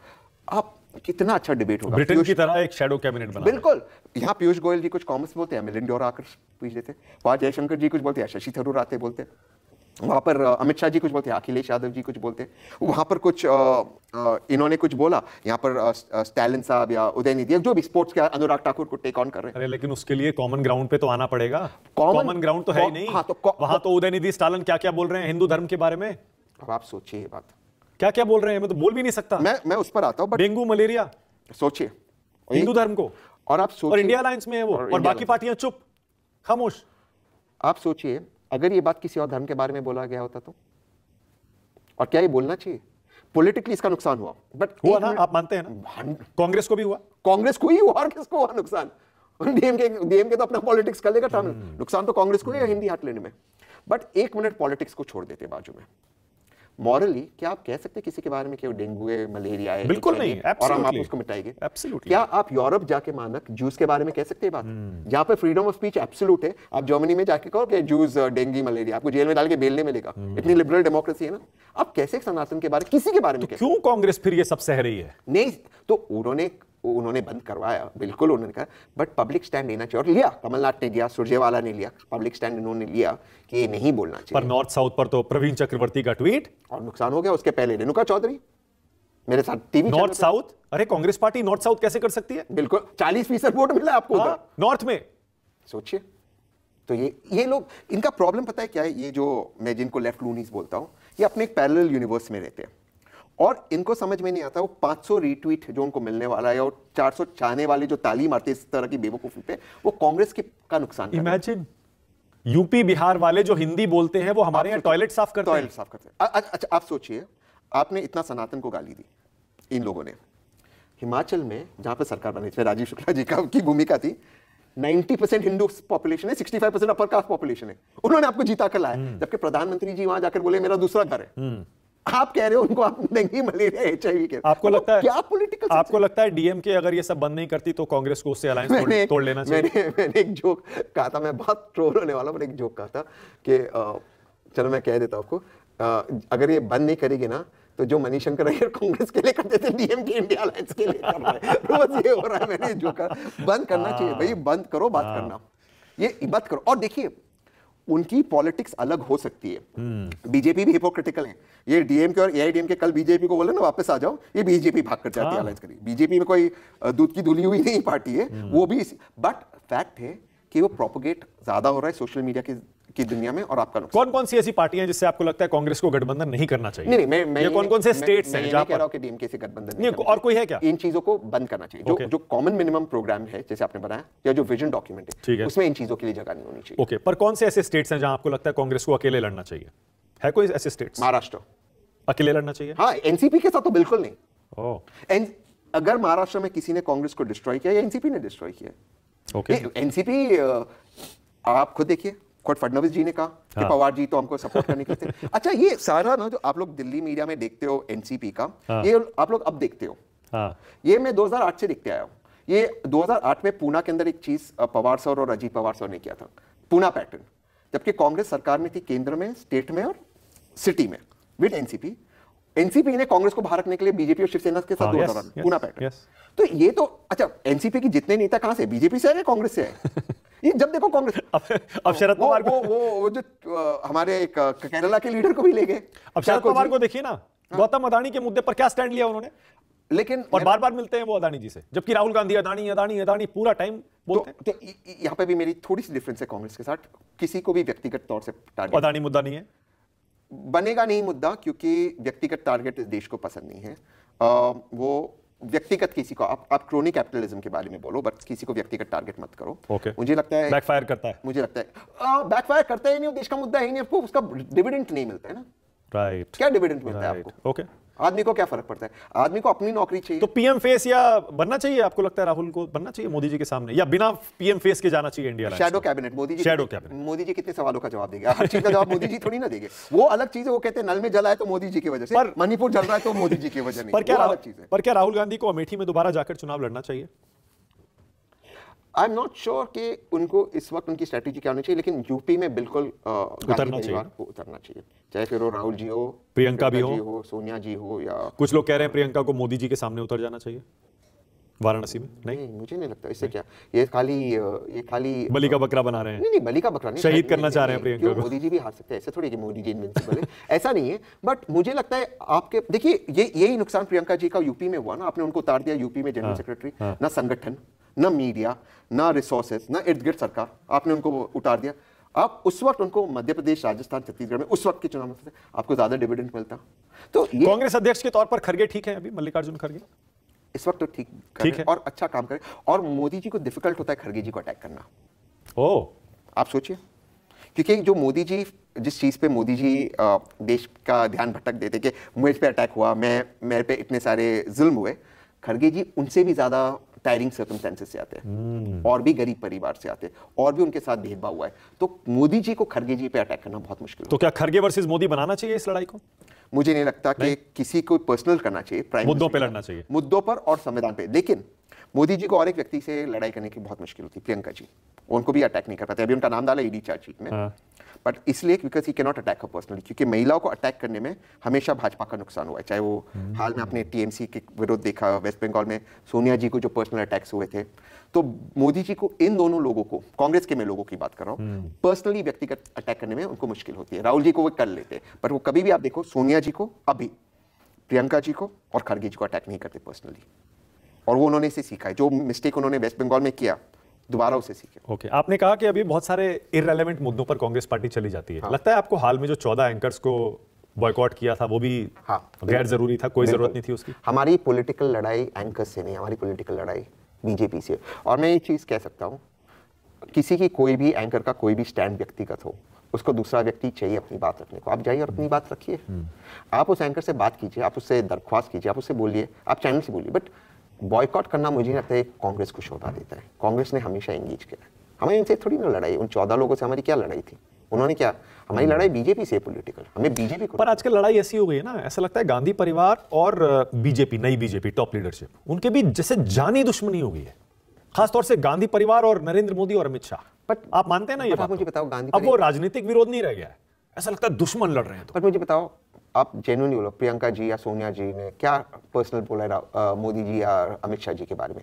आप कितना अच्छा डिबेट होगा ब्रिटेन की तरह एक शेडो कैबिनेट बना बिल्कुल यहाँ पीयूष गोयल जी कुछ कॉमर्स बोलते हैं मिलिंड और आकर पूछ लेते हैं वहाँ जयशंकर जी कुछ बोलते हैं शशि थरूर आते बोलते हैं वहाँ पर अमित शाह जी कुछ बोलते हैं अखिलेश यादव जी कुछ बोलते हैं वहाँ पर कुछ आ, आ, इन्होंने कुछ बोला यहाँ पर स्टैलिन साहब या उदय निधि जो भी स्पोर्ट्स के अनुराग ठाकुर को टेक ऑन कर रहे हैं अरे लेकिन उसके लिए कॉमन ग्राउंड पे तो आना पड़ेगा कॉमन ग्राउंड तो है ही नहीं हाँ तो वहाँ तो उदय निधि स्टालिन क्या क्या बोल रहे हैं हिंदू धर्म के बारे में अब आप सोचिए ये बात क्या क्या बोल रहे हैं मैं तो बोल भी नहीं सकता मैं मैं उस पर आता हूँ डेंगू मलेरिया सोचिए हिंदू धर्म को और आप सोचिए इंडिया अलायंस में है वो और, और बाकी पार्टियां चुप खामोश आप सोचिए अगर ये बात किसी और धर्म के बारे में बोला गया होता तो और क्या ये बोलना चाहिए पॉलिटिकली इसका नुकसान हुआ बट हुआ ना आप मानते हैं ना कांग्रेस को भी हुआ कांग्रेस को ही हुआ और किसको हुआ नुकसान डीएमके डीएमके तो अपना पॉलिटिक्स कर लेगा हम्म। नुकसान तो कांग्रेस को ही हिंदी हाथ लेने में बट एक मिनट पॉलिटिक्स को छोड़ देते बाजू में मॉरली क्या आप कह सकते हैं किसी के बारे में कि वो डेंगू है मलेरिया है बिल्कुल नहीं और हम आप उसको मिटाएंगे क्या आप यूरोप जाके मानक जूस के बारे में कह सकते हैं बात hmm. जहाँ पे फ्रीडम ऑफ स्पीच एब्सोल्यूट है आप जर्मनी में जाके कहो कि जूस डेंगू मलेरिया आपको जेल में डाल के बेल नहीं मिलेगा हम्म। इतनी लिबरल डेमोक्रेसी है ना आप कैसे सनातन के बारे किसी के बारे में तो क्यों कांग्रेस फिर ये सब सह रही है नहीं तो उन्होंने उन्होंने बंद करवाया बिल्कुल उन्होंने कहा बट पब्लिक स्टैंड लेना चाहिए और लिया कमलनाथ ने लिया सुरजेवाला ने लिया पब्लिक स्टैंड इन्होंने लिया कि ये नहीं बोलना चाहिए पर नॉर्थ साउथ पर तो प्रवीण चक्रवर्ती का ट्वीट और नुकसान हो गया उसके पहले रेणुका चौधरी मेरे साथ टीवी नॉर्थ साउथ अरे कांग्रेस पार्टी नॉर्थ साउथ कैसे कर सकती है बिल्कुल चालीस फीसद वोट मिला आपको नॉर्थ हाँ, में सोचिए तो ये ये लोग इनका प्रॉब्लम पता है क्या है ये जो मैं जिनको लेफ्ट लूनीस बोलता हूँ ये अपने एक पैरेलल यूनिवर्स में रहते हैं और इनको समझ में नहीं आता वो 500 रीट्वीट जो उनको मिलने वाला है और 400 चाहने वाले जो तालीम आते इस तरह की बेवकूफ़ी पे वो कांग्रेस के का नुकसान इमेजिन यूपी बिहार वाले जो हिंदी बोलते हैं वो हमारे यहाँ टॉयलेट साफ करते टॉयलेट साफ करते अच्छा आप सोचिए आपने इतना सनातन को गाली दी इन लोगों ने हिमाचल में जहां पर सरकार बनी थी राजीव शुक्ला जी का की भूमिका थी 90 परसेंट हिंदू पॉपुलेशन है 65 परसेंट अपर कास्ट पॉपुलेशन है उन्होंने आपको जीता कर लाया हम्म। जबकि प्रधानमंत्री जी वहां जाकर बोले मेरा दूसरा घर है हम्म। आप कह रहे हो उनको आप डेंगू मलेरिया एच आई के आपको तो लगता है क्या पॉलिटिकल आपको लगता है डीएमके अगर ये सब बंद नहीं करती तो कांग्रेस को उससे अलायंस तोड़, तोड़ लेना चाहिए मैंने मैंने एक जोक कहा था मैं बहुत ट्रोल होने वाला मैंने एक जोक कहा था कि चलो मैं कह देता हूँ आपको अगर ये बंद नहीं करेगी ना तो जो मनीष शंकर अय्यर कांग्रेस के लिए करते थे डीएम के इंडिया अलायंस के लिए कर रहे हैं ये हो रहा है मैंने जो बंद करना हाँ। चाहिए भाई बंद करो बात हाँ। करना ये बात करो और देखिए उनकी पॉलिटिक्स अलग हो सकती है हम्म। बीजेपी भी हिपोक्रिटिकल है ये डीएम के और के कल बीजेपी को बोले ना वापस आ जाओ ये बीजेपी भाग कर जाती है हाँ। करी बीजेपी में कोई दूध की धुली हुई नहीं पार्टी है हम्म। वो भी बट फैक्ट है कि वो प्रोपोगेट ज्यादा हो रहा है सोशल मीडिया के की दुनिया में और आपका कौन कौन सी ऐसी पार्टियां जिससे आपको लगता है कांग्रेस को गठबंधन नहीं करना चाहिए नहीं नहीं मैं ये कौन कौन से स्टेट्स हैं जहां पर डीएमके से गठबंधन नहीं और कोई है क्या इन चीजों को बंद करना चाहिए जो जो कॉमन मिनिमम प्रोग्राम है जैसे आपने बनाया या जो विजन डॉक्यूमेंट है उसमें इन चीजों के लिए जगह नहीं होनी चाहिए ओके पर कौन से ऐसे स्टेट्स हैं जहां आपको लगता है कांग्रेस को अकेले लड़ना चाहिए है कोई ऐसे स्टेट्स महाराष्ट्र अकेले लड़ना चाहिए हाँ एनसीपी के साथ तो बिल्कुल नहीं एन अगर महाराष्ट्र में किसी ने कांग्रेस को डिस्ट्रॉय किया या एनसीपी ने डिस्ट्रॉय किया ओके एनसीपी आप खुद देखिए खुद फडनवीस जी ने कहा हाँ। कि पवार जी तो हमको सपोर्ट करने के थे अच्छा ये सारा ना जो आप लोग दिल्ली मीडिया में देखते हो एनसीपी का हाँ। ये आप लोग अब देखते हो हाँ। ये मैं 2008 से देखते आया हूँ ये 2008 में पूना के अंदर एक चीज पवार सर और अजीत पवार सर ने किया था पूना पैटर्न जबकि कांग्रेस सरकार में थी केंद्र में स्टेट में और सिटी में विद एनसीपी एनसीपी ने कांग्रेस को भारत रखने के लिए बीजेपी और शिवसेना के साथ हाँ, दौड़ पूना पैटर्न तो ये तो अच्छा एनसीपी की जितने नेता कहां से बीजेपी से है कांग्रेस से है ये जब देखो कांग्रेस अब, अब शरद पवार वो, वो, वो जो हमारे एक केरला के लीडर को भी ले गए अब शरद पवार को देखिए ना हाँ। गौतम अदानी के मुद्दे पर क्या स्टैंड लिया उन्होंने लेकिन और बार बार मिलते हैं वो अदानी जी से जबकि राहुल गांधी अदानी अदानी अदानी पूरा टाइम तो बोलते हैं तो यहाँ पे भी मेरी थोड़ी सी डिफरेंस है कांग्रेस के साथ किसी को भी व्यक्तिगत तौर से टारगेट अदानी मुद्दा नहीं है बनेगा नहीं मुद्दा क्योंकि व्यक्तिगत टारगेट इस देश को पसंद नहीं है आ, वो व्यक्तिगत किसी को आप आप क्रोनी कैपिटलिज्म के बारे में बोलो बट किसी को व्यक्तिगत टारगेट मत करो okay. मुझे लगता है बैकफायर करता है मुझे लगता है बैकफायर करता ही नहीं देश का मुद्दा ही नहीं आपको उसका डिविडेंट नहीं मिलता है ना राइट right. क्या डिविडेंट मिलता right. है आपको ओके okay. आदमी को क्या फर्क पड़ता है आदमी को अपनी नौकरी चाहिए तो पीएम फेस या बनना चाहिए आपको लगता है राहुल को बनना चाहिए मोदी जी के सामने या बिना पीएम फेस के जाना चाहिए India shadow cabinet Modi ji shadow cabinet Modi ji कितने सवालों का जवाब देगा हर चीज का जवाब मोदी जी थोड़ी ना देंगे वो अलग चीज है वो कहते हैं नल में जला है तो मोदी जी की वजह से मणिपुर जल रहा है तो मोदी जी की वजह पर क्या पर क्या राहुल गांधी को अमेठी में दोबारा जाकर चुनाव लड़ना चाहिए आई एम नॉट श्योर कि उनको इस वक्त उनकी स्ट्रेटेजी क्या होनी चाहिए लेकिन यूपी में बिल्कुल उतरना चाहिए उतरना चाहिए चाहे फिर वो राहुल जी हो प्रियंका भी हो, हो सोनिया जी हो या कुछ लोग कह रहे हैं प्रियंका को मोदी जी के सामने उतर जाना चाहिए वाराणसी में नहीं? मुझे नहीं लगता इससे क्या ये खाली ये खाली बलि का बकरा बना रहे हैं नहीं नहीं बलि का बकरा नहीं शहीद करना चाह रहे हैं प्रियंका को मोदी जी भी हार सकते हैं ऐसे थोड़ी कि मोदी जी इनविंसिबल है ऐसा नहीं है बट मुझे लगता है आपके देखिए ये यही नुकसान प्रियंका जी का यूपी में हुआ ना आपने उनको उतार दिया यूपी में जनरल सेक्रेटरी हाँ, हाँ। ना संगठन न मीडिया ना रिसोर्सेज ना इर्द गिर्द सरकार आपने उनको उतार दिया आप उस वक्त उनको मध्य प्रदेश राजस्थान छत्तीसगढ़ में उस वक्त के चुनाव में आपको ज्यादा डिविडेंड मिलता तो कांग्रेस अध्यक्ष के तौर पर खड़गे ठीक है अभी मल्लिकार्जुन खड़गे इस वक्त तो ठीक ठीक है और अच्छा काम करें और मोदी जी को डिफिकल्ट होता है खड़गे जी को अटैक करना ओ आप सोचिए क्योंकि जो मोदी जी जिस चीज़ पे मोदी जी देश का ध्यान भटक देते कि मुझ पे अटैक हुआ मैं मेरे पे इतने सारे जुल्म हुए खड़गे जी उनसे भी ज़्यादा टायरिंग सर्कमस्टेंसेज से आते हैं हम्म। और भी गरीब परिवार से आते हैं और भी उनके साथ भेदभाव हुआ है तो मोदी जी को खरगे जी पे अटैक करना बहुत मुश्किल तो क्या खरगे वर्सेज मोदी बनाना चाहिए इस लड़ाई को मुझे नहीं लगता नहीं? कि किसी को पर्सनल करना चाहिए प्राइम मुद्दों पर लड़ना चाहिए मुद्दों पर और संविधान पर लेकिन मोदी जी को और एक व्यक्ति से लड़ाई करने की बहुत मुश्किल होती प्रियंका जी उनको भी अटैक नहीं कर पाते अभी उनका नाम डाला ईडी चार्जशीट e में हाँ। बट इसलिए because he cannot attack a personally क्योंकि महिलाओं को अटैक करने में हमेशा भाजपा का नुकसान हुआ है चाहे वो हम्म। हाल में आपने टीएमसी के विरोध देखा वेस्ट बंगाल में सोनिया जी को जो पर्सनल अटैक्स हुए थे तो मोदी जी को इन दोनों लोगों को कांग्रेस के मैं लोगों की बात कर रहा हूँ पर्सनली हम्म। व्यक्तिगत अटैक करने में उनको मुश्किल होती है राहुल जी को वो कर लेते हैं पर वो कभी भी आप देखो सोनिया जी को अभी प्रियंका जी को और खड़गे जी को अटैक नहीं करते पर्सनली और वो उन्होंने इसे सीखा है जो मिस्टेक उन्होंने वेस्ट बंगाल में किया दोबारा उसे सीखे ओके okay. आपने कहा कि अभी बहुत सारे इरेलीवेंट मुद्दों पर कांग्रेस पार्टी चली जाती है हाँ। लगता है आपको हाल में जो चौदह एंकर्स को बॉयकॉट किया था वो भी हाँ गैर जरूरी था कोई जरूरत नहीं थी उसकी हमारी पॉलिटिकल लड़ाई एंकर से नहीं हमारी पॉलिटिकल लड़ाई बीजेपी से और मैं ये चीज़ कह सकता हूँ किसी की कोई भी एंकर का कोई भी स्टैंड व्यक्तिगत हो उसको दूसरा व्यक्ति चाहिए अपनी बात रखने को आप जाइए और अपनी बात रखिए हम्म। आप उस एंकर से बात कीजिए आप उससे दरख्वास्त कीजिए आप उससे बोलिए आप चैनल से बोलिए बट बॉयकॉट करना मुझे लगता है कांग्रेस को शोभा देता है कांग्रेस ने हमेशा एंगेज किया हमें उनसे थोड़ी ना लड़ाई उन चौदह लोगों से हमारी क्या लड़ाई थी उन्होंने क्या हमारी लड़ाई बीजेपी से पॉलिटिकल हमें बीजेपी को पर आजकल लड़ाई ऐसी हो गई है ना ऐसा लगता है गांधी परिवार और बीजेपी नई बीजेपी टॉप लीडरशिप उनके बीच जैसे जानी दुश्मनी हो गई है खासतौर से गांधी परिवार और नरेंद्र मोदी और अमित शाह बट आप मानते हैं ना ये मुझे बताओ गांधी अब वो राजनीतिक विरोध नहीं रह गया है ऐसा लगता है दुश्मन लड़ रहे हैं तो मुझे बताओ आप जेनुअन बोलो प्रियंका जी या सोनिया जी ने क्या पर्सनल बोला है मोदी जी या अमित शाह जी के बारे में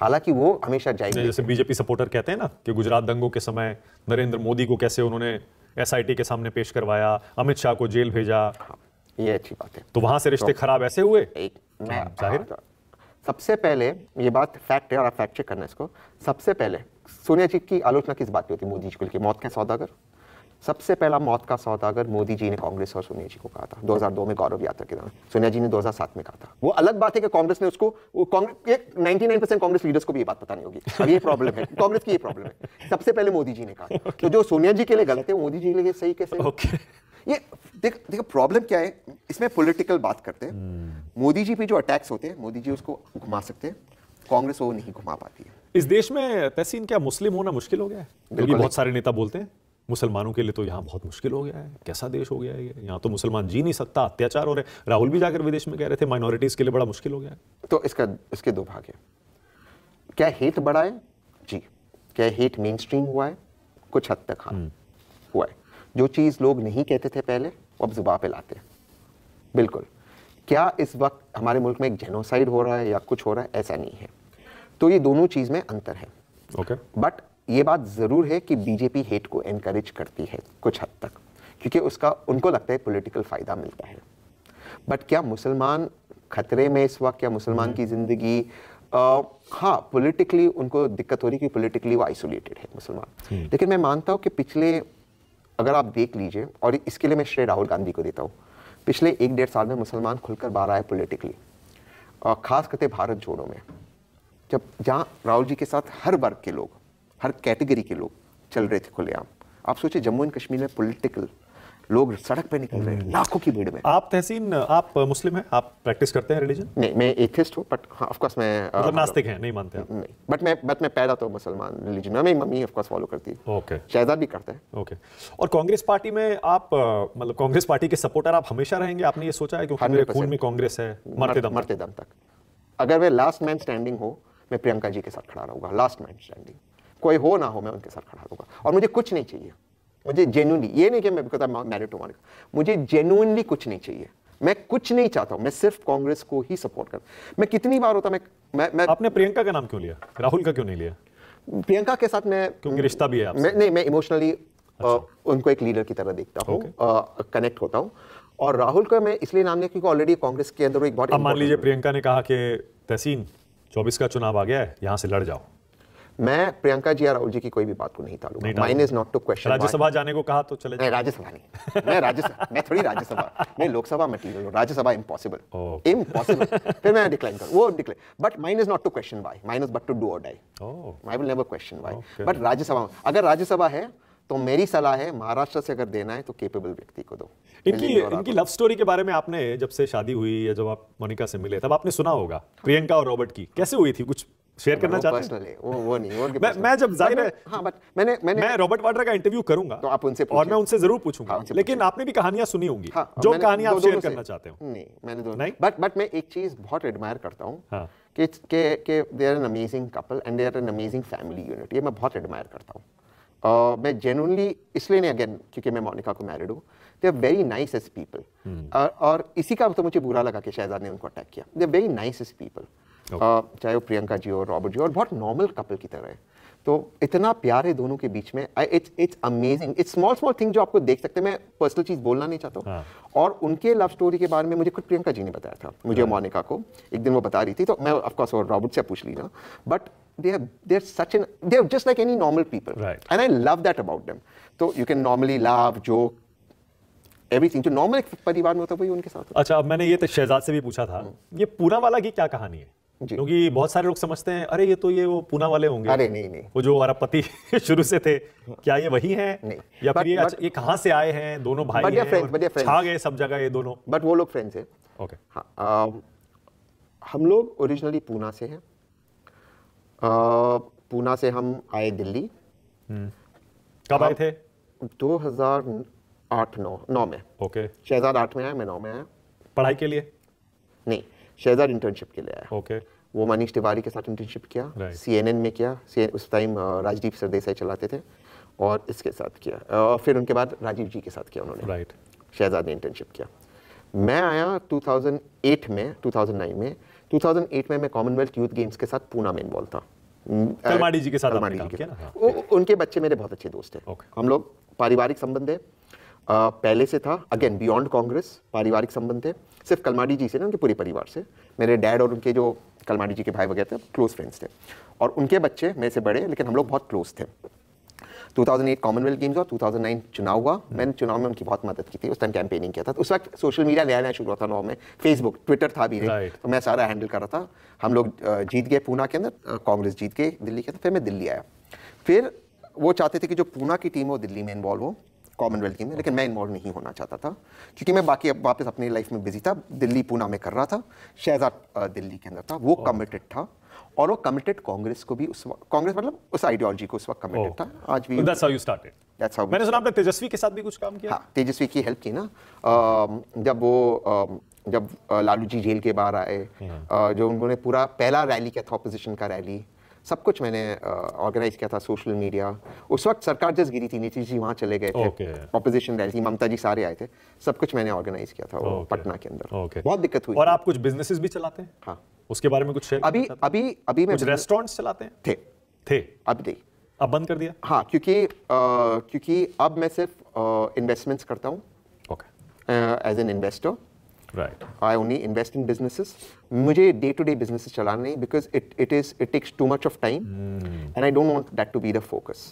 हालांकि वो हमेशा जाएंगे जैसे बीजेपी सपोर्टर कहते हैं ना कि गुजरात दंगों के समय नरेंद्र मोदी को कैसे उन्होंने एसआईटी के सामने पेश करवाया अमित शाह को जेल भेजा ये अच्छी बात है तो वहां से रिश्ते तो खराब ऐसे हुए एक मैं हाँ, जाहिर हाँ, तो सबसे पहले ये बात फैक्ट है और आप फैक्ट चेक करना इसको सबसे पहले सोनिया जी की आलोचना किस बात पे होती मोदी जी को लेकर मौत का सौदागर सबसे पहला मौत का सौदा अगर मोदी जी ने कांग्रेस और सोनिया जी को कहा था 2002 में गौरव यात्रा के दौरान सोनिया जी ने 2007 में कहा था वो अलग बात है कि कांग्रेस ने उसको ninety nine percent Congress leaders को भी ये बात पता नहीं होगी अब ये प्रॉब्लम है कांग्रेस की ये प्रॉब्लम है सबसे पहले मोदी जी ने कहा okay. तो जो सोनिया जी के लिए गलत है मोदी जी के लिए सही कैसे okay. ये देख देखो प्रॉब्लम क्या है इसमें पॉलिटिकल बात करते हैं hmm. मोदी जी पे जो अटैक्स होते हैं मोदी जी उसको घुमा सकते हैं कांग्रेस वो नहीं घुमा पाती है इस देश में तहसीन क्या मुस्लिम होना मुश्किल हो गया है बहुत सारे नेता बोलते हैं मुसलमानों के लिए तो यहाँ बहुत मुश्किल हो गया है कैसा देश हो गया है यहाँ तो मुसलमान जी नहीं सकता अत्याचार हो रहे राहुल भी जाकर विदेश में कह रहे थे माइनॉरिटीज़ के लिए बड़ा मुश्किल हो गया है तो इसका इसके दो भाग है क्या हेट बढ़ा है जी क्या हेट मेन स्ट्रीम हुआ है कुछ हद तक हाँ हम्म। हुआ है जो चीज़ लोग नहीं कहते थे पहले वो अब जुबा पे लाते हैं बिल्कुल क्या इस वक्त हमारे मुल्क में एक जेनोसाइड हो रहा है या कुछ हो रहा है ऐसा नहीं है तो ये दोनों चीज़ में अंतर है ओके okay. बट ये बात ज़रूर है कि बीजेपी हेट को इनक्रेज करती है कुछ हद तक क्योंकि उसका उनको लगता है पॉलिटिकल फ़ायदा मिलता है बट क्या मुसलमान खतरे में इस वक्त क्या मुसलमान की ज़िंदगी हाँ पॉलिटिकली उनको दिक्कत हो रही कि पॉलिटिकली वो आइसोलेटेड है मुसलमान हम्म। लेकिन मैं मानता हूँ कि पिछले अगर आप देख लीजिए और इसके लिए मैं श्रेय राहुल गांधी को देता हूँ पिछले एक डेढ़ साल में मुसलमान खुलकर बाहर आए पोलिटिकली और ख़ास करते भारत जोड़ों में जब जहाँ राहुल जी के साथ हर वर्ग के लोग हर कैटेगरी के लोग चल रहे थे खुलेआम आप सोचिए जम्मू एंड कश्मीर में पॉलिटिकल लोग सड़क पे निकल रहे हैं लाखों की भीड़ में आप तहसीन आप मुस्लिम हैं आप प्रैक्टिस करते हैं रिलीजन नहीं मैं एथिस्ट हूँ बट ऑफ कोर्स मैं मतलब आ, uh, नास्तिक हैं नहीं मानते हैं नहीं बट मैं बट मैं पैदा तो मुसलमान रिलीजन में मेरी मम्मी ऑफ कोर्स फॉलो करती है ओके शहजाद भी करते हैं ओके और कांग्रेस पार्टी में आप uh, मतलब कांग्रेस पार्टी के सपोर्टर आप हमेशा रहेंगे आपने ये सोचा है क्योंकि मेरे खून में कांग्रेस है मरते दम मरते दम तक अगर मैं लास्ट मैन स्टैंडिंग हो मैं प्रियंका जी के साथ खड़ा रहूंगा लास्ट मैन स्टैंडिंग कोई हो ना हो मैं उनके साथ खड़ा रहूँगा और मुझे कुछ नहीं चाहिए मुझे जेनुअनली ये नहीं कि मैं because I married to Monica मुझे जेनुअनली कुछ नहीं चाहिए मैं कुछ नहीं चाहता हूं मैं सिर्फ कांग्रेस को ही सपोर्ट कर मैं कितनी बार होता मैं मैं, मैं आपने प्रियंका का नाम क्यों लिया राहुल का क्यों नहीं लिया प्रियंका के साथ मैं क्योंकि रिश्ता भी है आपसे मैं, नहीं मैं इमोशनली अच्छा। uh, उनको एक लीडर की तरह देखता हूँ कनेक्ट uh, होता हूँ और राहुल का मैं इसलिए नाम लिया क्योंकि ऑलरेडी कांग्रेस के अंदर एक बहुत मान लीजिए प्रियंका ने कहा कि तहसीन चौबीस का चुनाव आ गया है यहाँ से लड़ जाओ मैं प्रियंका जी या राहुल जी की कोई भी बात को नहीं था mine is not to question Rajya Sabha जाने को कहा तो चले राज्यसभा नहीं मैं राज्यसभा मैं थोड़ी राज्यसभा मैं लोकसभा मटेरियल हूँ राज्यसभा इम्पॉसिबल इम्पॉसिबल फिर मैं डिक्लाइन करूँ वो decline but mine is not to question why mine is but to do or die I will never question why but Rajya Sabha अगर राज्यसभा है तो मेरी सलाह है महाराष्ट्र से अगर देना है तो केपेबल व्यक्ति को दो इनकी इनकी लव स्टोरी के बारे में आपने जब से शादी हुई या जब आप मोनिका से मिले तब आपने सुना होगा प्रियंका और रॉबर्ट की कैसे हुई थी कुछ शेयर करना चाहते हैं वो वो नहीं वो मैं, मैं जब जाहिर है हां बट मैंने मैंने मैं रॉबर्ट वाड्रा का इंटरव्यू करूंगा तो आप उनसे और मैं उनसे जरूर पूछूंगा हाँ, लेकिन आपने भी कहानियां सुनी होंगी हाँ, जो कहानी आप शेयर करना चाहते हो नहीं मैंने दोनों नहीं बट बट मैं एक चीज बहुत एडमायर करता हूं हां कि के के they are an amazing couple and they are an amazing family unit ये मैं बहुत एडमायर करता हूं हूँ मैं जेनुअनली इसलिए नहीं अगेन क्योंकि मैं मोनिका को मैरिड हूँ they are very nice as people और इसी का तो मुझे बुरा लगा कि शहजाद ने उनको अटैक किया they are very nice as people चाहे वो प्रियंका जी और रॉबर्ट जी और बहुत नॉर्मल कपल की तरह है तो इतना प्यार है दोनों के बीच में it's it's amazing it's small small thing जो आपको देख सकते हैं मैं पर्सनल चीज़ बोलना नहीं चाहता हूँ हाँ. और उनके लव स्टोरी के बारे में मुझे खुद प्रियंका जी ने बताया था मुझे हाँ. मोनिका को एक दिन वो बता रही थी तो मैं ऑफकोर्स और रॉबर्ट से पूछ ली ना but there there such an there just like any normal people and I love that about them तो यू कैन नॉर्मली लव जो एवरीथिंग जो नॉर्मल परिवार में होता है वही उनके साथ अच्छा अब मैंने ये तो शहजाद से भी पूछा था हाँ। ये पूरा वाला की क्या कहानी है क्योंकि बहुत सारे लोग समझते हैं अरे ये तो ये वो पूना वाले होंगे अरे नहीं नहीं वो जो अरबपति शुरू से थे क्या ये वही हैं नहीं या फिर ये, but, ये कहाँ से आए हैं दोनों भाई but हैं छा गए सब जगह ये दोनों बट वो लोग फ्रेंड्स हैं ओके हाँ, हम लोग ओरिजिनली पूना से हैं पूना से हम आए दिल्ली हम्म। कब आए थे दो हजार आठ नौ नौ में ओके छह हजार आठ में आया मैं नौ में आया पढ़ाई के लिए शहजाद इंटर्नशिप के लिए आया ओके वो मनीष तिवारी के साथ इंटर्नशिप किया सी एन एन में किया उस टाइम राजदीप सरदेसाई चलाते थे और इसके साथ किया और फिर उनके बाद राजीव जी के साथ किया उन्होंने राइट शहजाद ने इंटर्नशिप किया मैं आया 2008 में 2009 में 2008 में मैं कॉमनवेल्थ यूथ गेम्स के साथ पूना में इन्वॉल्व था जी के साथ जी के साथ उनके बच्चे मेरे बहुत अच्छे दोस्त हैं हम लोग पारिवारिक संबंध है पहले से था अगेन बियॉन्ड कांग्रेस पारिवारिक संबंध है सिर्फ कलमाड़ी जी से ना उनके पूरे परिवार से मेरे डैड और उनके जो कलमाड़ी जी के भाई वगैरह थे क्लोज फ्रेंड्स थे और उनके बच्चे मेरे से बड़े लेकिन हम लोग बहुत क्लोज थे 2008 कॉमनवेल्थ गेम्स और 2009 चुनाव हुआ हम्म। मैंने चुनाव में उनकी बहुत मदद की थी उस टाइम कैंपेनिंग किया था तो उस वक्त सोशल मीडिया नया नया शुरू हुआ था नौ में फेसबुक ट्विटर था भी नहीं तो मैं सारा हैंडल कर रहा था हम लोग जीत गए पूना के अंदर कांग्रेस जीत के दिल्ली के अंदर फिर मैं दिल्ली आया फिर वो चाहते थे कि जो पूना की टीम हो दिल्ली में इन्वॉल्व हो कॉमनवेल्थ गेम में लेकिन मैं इन्वॉल्व नहीं होना चाहता था क्योंकि मैं बाकी अब वापस अपनी लाइफ में बिजी था दिल्ली पूना में कर रहा था शहजा दिल्ली के अंदर था वो कमिटेड था और वो कमिटेड कांग्रेस को भी उस वक्त कांग्रेस मतलब उस आइडियोलॉजी को उस वक्त कमिटेड oh. था आज भी that's how you started that's how मैंने सुना आपने तेजस्वी के साथ भी कुछ काम किया हाँ तेजस्वी की हेल्प की ना जब वो जब लालू जी जेल के बाहर आए हम्म। जो उन्होंने पूरा पहला रैली किया था अपोजिशन का रैली सब कुछ मैंने ऑर्गेनाइज किया था सोशल मीडिया उस वक्त सरकार जस गिरी थी नीतीश जी वहाँ चले गए थे अपोजिशन रैली थी ममता जी सारे आए थे सब कुछ मैंने ऑर्गेनाइज किया था पटना के अंदर बहुत दिक्कत हुई और आप कुछ बिजनेसेस भी चलाते हैं हाँ उसके बारे में कुछ शेयर अभी अभी अभी मैं रेस्टोरेंट चलाते हैं थे थे अब नहीं अब बंद कर दिया हाँ क्योंकि क्योंकि अब मैं सिर्फ इन्वेस्टमेंट्स करता हूँ as an investor Right. I only invest in businesses. मुझे day to day businesses चलाना नहीं because it it is it takes too much of time mm. and I don't want that to be the focus.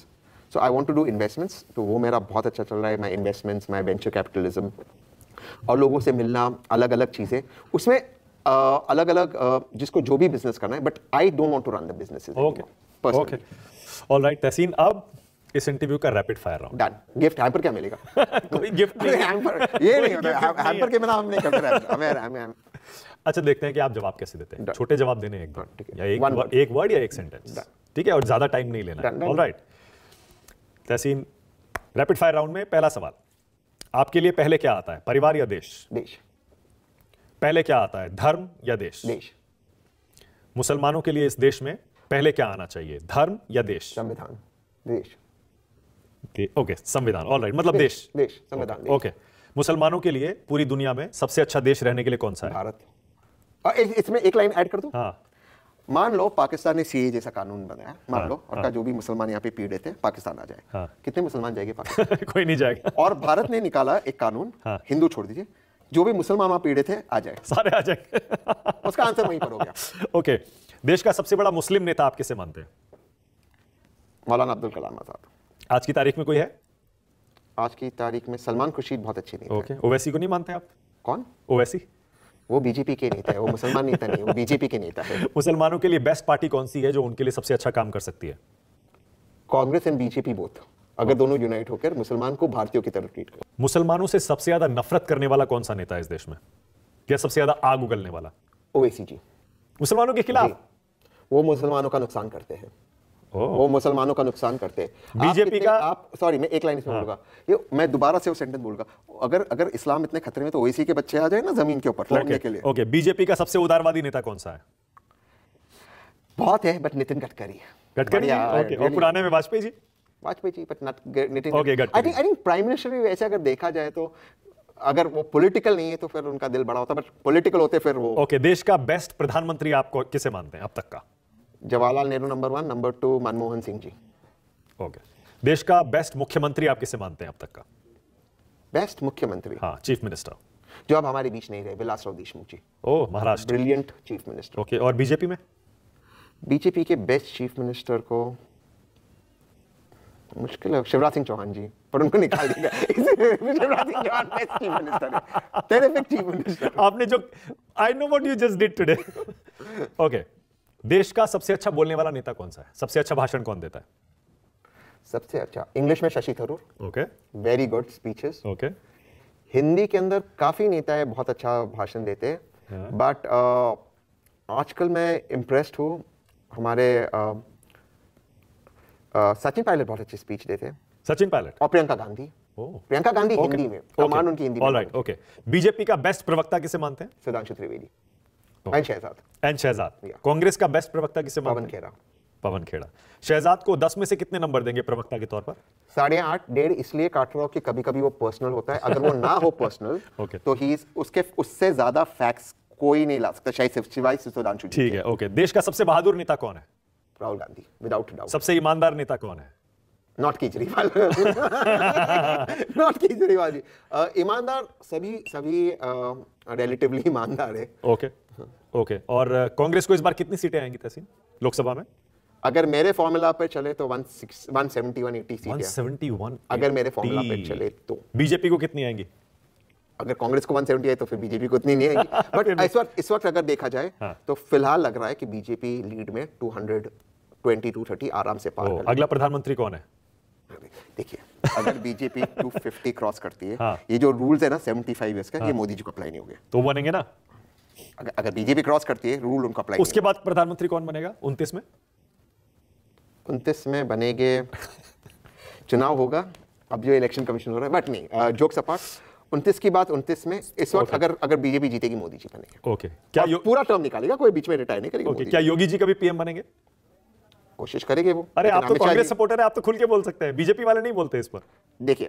So I want to do investments. तो वो मेरा बहुत अच्छा चल रहा है my investments, my venture capitalism और लोगों से मिलना अलग अलग चीज़ें उसमें अलग अलग जिसको जो भी बिजनेस करना है but I don't want to run the business okay okay alright Tahseen अब इस इंटरव्यू का rapid fire round done gift hamper क्या मिलेगा कोई गिफ्ट नहीं हैम्पर ये नहीं होता हैम्पर के बिना हम नहीं करते हमें हमें अच्छा देखते हैं कि आप जवाब कैसे देते हैं छोटे जवाब देने एक बार ठीक है या एक एक वर्ड या एक सेंटेंस ठीक है और ज्यादा टाइम नहीं लेना alright Tahseen rapid fire round में पहला सवाल आपके लिए पहले क्या आता है परिवार या देश देश पहले क्या आता है धर्म या देश देश मुसलमानों के लिए इस देश में पहले क्या आना चाहिए धर्म या देश संविधान देश ओके ओके संविधान ऑल राइट मतलब देश देश संविधान ओके मुसलमानों के लिए पूरी दुनिया में सबसे अच्छा देश रहने के लिए कौन सा है भारत इसमें एक लाइन ऐड कर दो हाँ मान लो पाकिस्तान ने सीए जैसा कानून बनाया मान हाँ, लो और हाँ, जो भी मुसलमान यहाँ पे पीड़ित थे पाकिस्तान आ जाए हाँ, कितने मुसलमान जाएंगे पाकिस्तान कोई नहीं जाएगा और भारत ने निकाला एक कानून हाँ, हिंदू छोड़ दीजिए जो भी मुसलमान वहां पीड़े थे आ जाए सारे आ जाए उसका आंसर वहीं पर हो गया ओके देश का सबसे बड़ा मुस्लिम नेता आप किसे मानते हैं मौलाना अब्दुल कलाम आजाद आज की तारीख में कोई है आज की तारीख में सलमान खुर्शीद बहुत अच्छे नेता ओके ओवैसी को नहीं मानते आप कौन ओवैसी वो बीजेपी के नेता है वो मुसलमान नेता नहीं वो बीजेपी के नेता है मुसलमानों के लिए बेस्ट पार्टी कौन सी है जो उनके लिए सबसे अच्छा काम कर सकती है कांग्रेस एंड बीजेपी बोथ अगर दोनों यूनाइट होकर मुसलमान को भारतीयों की तरफ ट्रीट करें मुसलमानों से सबसे ज्यादा नफरत करने वाला कौन सा नेता है इस देश में या सबसे ज्यादा आग उगलने वाला ओवैसी जी मुसलमानों के खिलाफ वो मुसलमानों का नुकसान करते हैं वो मुसलमानों का नुकसान करते हैं बीजेपी का आप सॉरी मैं एक लाइन इसमें हाँ। बोलूंगा ये मैं दोबारा से वो सेंटेंस बोलूंगा अगर अगर इस्लाम इतने खतरे में तो ओसी के बच्चे आ जाए ना जमीन के ऊपर लड़ने के लिए ओके बीजेपी का सबसे उदारवादी नेता कौन सा है बहुत है बट नितिन गडकरी गडकरी ओके और पुराने में Vajpayee ji Vajpayee ji but Nitin okay I think I think prime minister भी वैसे अगर देखा जाए तो अगर वो पॉलिटिकल नहीं है तो फिर उनका दिल बड़ा होता बट पॉलिटिकल होते फिर वो ओके देश का बेस्ट प्रधानमंत्री आपको किसे मानते हैं अब तक का Jawaharlal Nehru number one number two Manmohan Singh ji okay देश का बेस्ट मुख्यमंत्री आप किसे मानते हैं अब तक का बेस्ट मुख्यमंत्री हाँ चीफ मिनिस्टर जो अब हमारे बीच नहीं रहे Vilasrao Deshmukh ji oh oh, Maharashtra brilliant chief minister okay और बीजेपी में बीजेपी के बेस्ट चीफ मिनिस्टर को मुश्किल है शिवराज सिंह चौहान जी पर उनको निकाल दिया Shivraj Singh Chouhan best chief minister है टेरिफिक चीफ मिनिस्टर आपने जो I know what you just did today okay देश का सबसे अच्छा बोलने वाला नेता कौन सा है सबसे अच्छा भाषण कौन देता है सबसे अच्छा इंग्लिश में Shashi Tharoor okay very good speeches okay Hindi के अंदर काफी नेता है बहुत अच्छा भाषण देते हैं बट uh, आजकल मैं इम्प्रेस्ड हूँ हमारे uh, uh, सचिन पायलट बहुत अच्छी स्पीच देते हैं सचिन पायलट और प्रियंका गांधी oh. प्रियंका गांधी okay. हिंदी में okay. उनकी हिंदी ऑलराइट ओके बीजेपी का बेस्ट प्रवक्ता किसे मानते हैं सुधांशु त्रिवेदी एंड शहजाद एंड शहजाद कांग्रेस का बेस्ट प्रवक्ता किसे पवन खेड़ा पवन खेड़ा शहजाद को दस में से कितने नंबर देंगे प्रवक्ता के तौर पर साढ़े आठ डेढ़ इसलिए काट रहा हूँ कि कभी कभी वो पर्सनल होता है अगर वो ना हो पर्सनल okay. तो ही उसके उससे ज्यादा फैक्ट्स कोई नहीं ला सकता शायद शिवाय सुधांशु ठीक है ओके देश का सबसे बहादुर नेता कौन है राहुल गांधी विदाउट डाउट सबसे ईमानदार नेता कौन है नॉट केजरीवाल नॉट केजरीवाल जी ईमानदार सभी सभी रिलेटिवली ईमानदार है ओके okay. ओके और uh, कांग्रेस को इस बार कितनी सीटें आएंगी तहसीन लोकसभा में अगर मेरे फॉर्मूला पर चले तो 171 80 सीटें 171 अगर मेरे फॉर्मूला पर चले तो बीजेपी को कितनी आएंगी अगर कांग्रेस को 170 है तो फिर बीजेपी को इतनी नहीं आएगी बट इस वक्त इस वक्त अगर देखा जाए हाँ. तो फिलहाल लग रहा है कि बीजेपी लीड में 220 230 आराम से पार कर अगला प्रधानमंत्री कौन है देखिए अगर बीजेपी 250 क्रॉस करती है हाँ. ये जो रूल्स है ना 75 इयर्स का हाँ. ये मोदी जी को अप्लाई नहीं हो गया तो बनेंगे ना अगर, अगर बीजेपी क्रॉस करती है रूल उनका अप्लाई उसके बाद प्रधानमंत्री कौन बनेगा उनतीस में उनतीस में बनेंगे चुनाव होगा अब जो इलेक्शन कमीशन हो रहा है बट नहीं जोक्स uh, अपार्ट उनतीस की बात उनतीस में इस वक्त okay. अगर अगर बीजेपी जीतेगी मोदी जी बनेंगे ओके okay. क्या यो... पूरा टर्म निकालेगा कोई बीच में रिटायर नहीं करेगा okay. क्या योगी जी कभी पीएम बनेंगे कोशिश करेंगे वो अरे आप तो कांग्रेस सपोर्टर है आप तो खुल के बोल सकते हैं बीजेपी वाले नहीं बोलते इस पर देखिए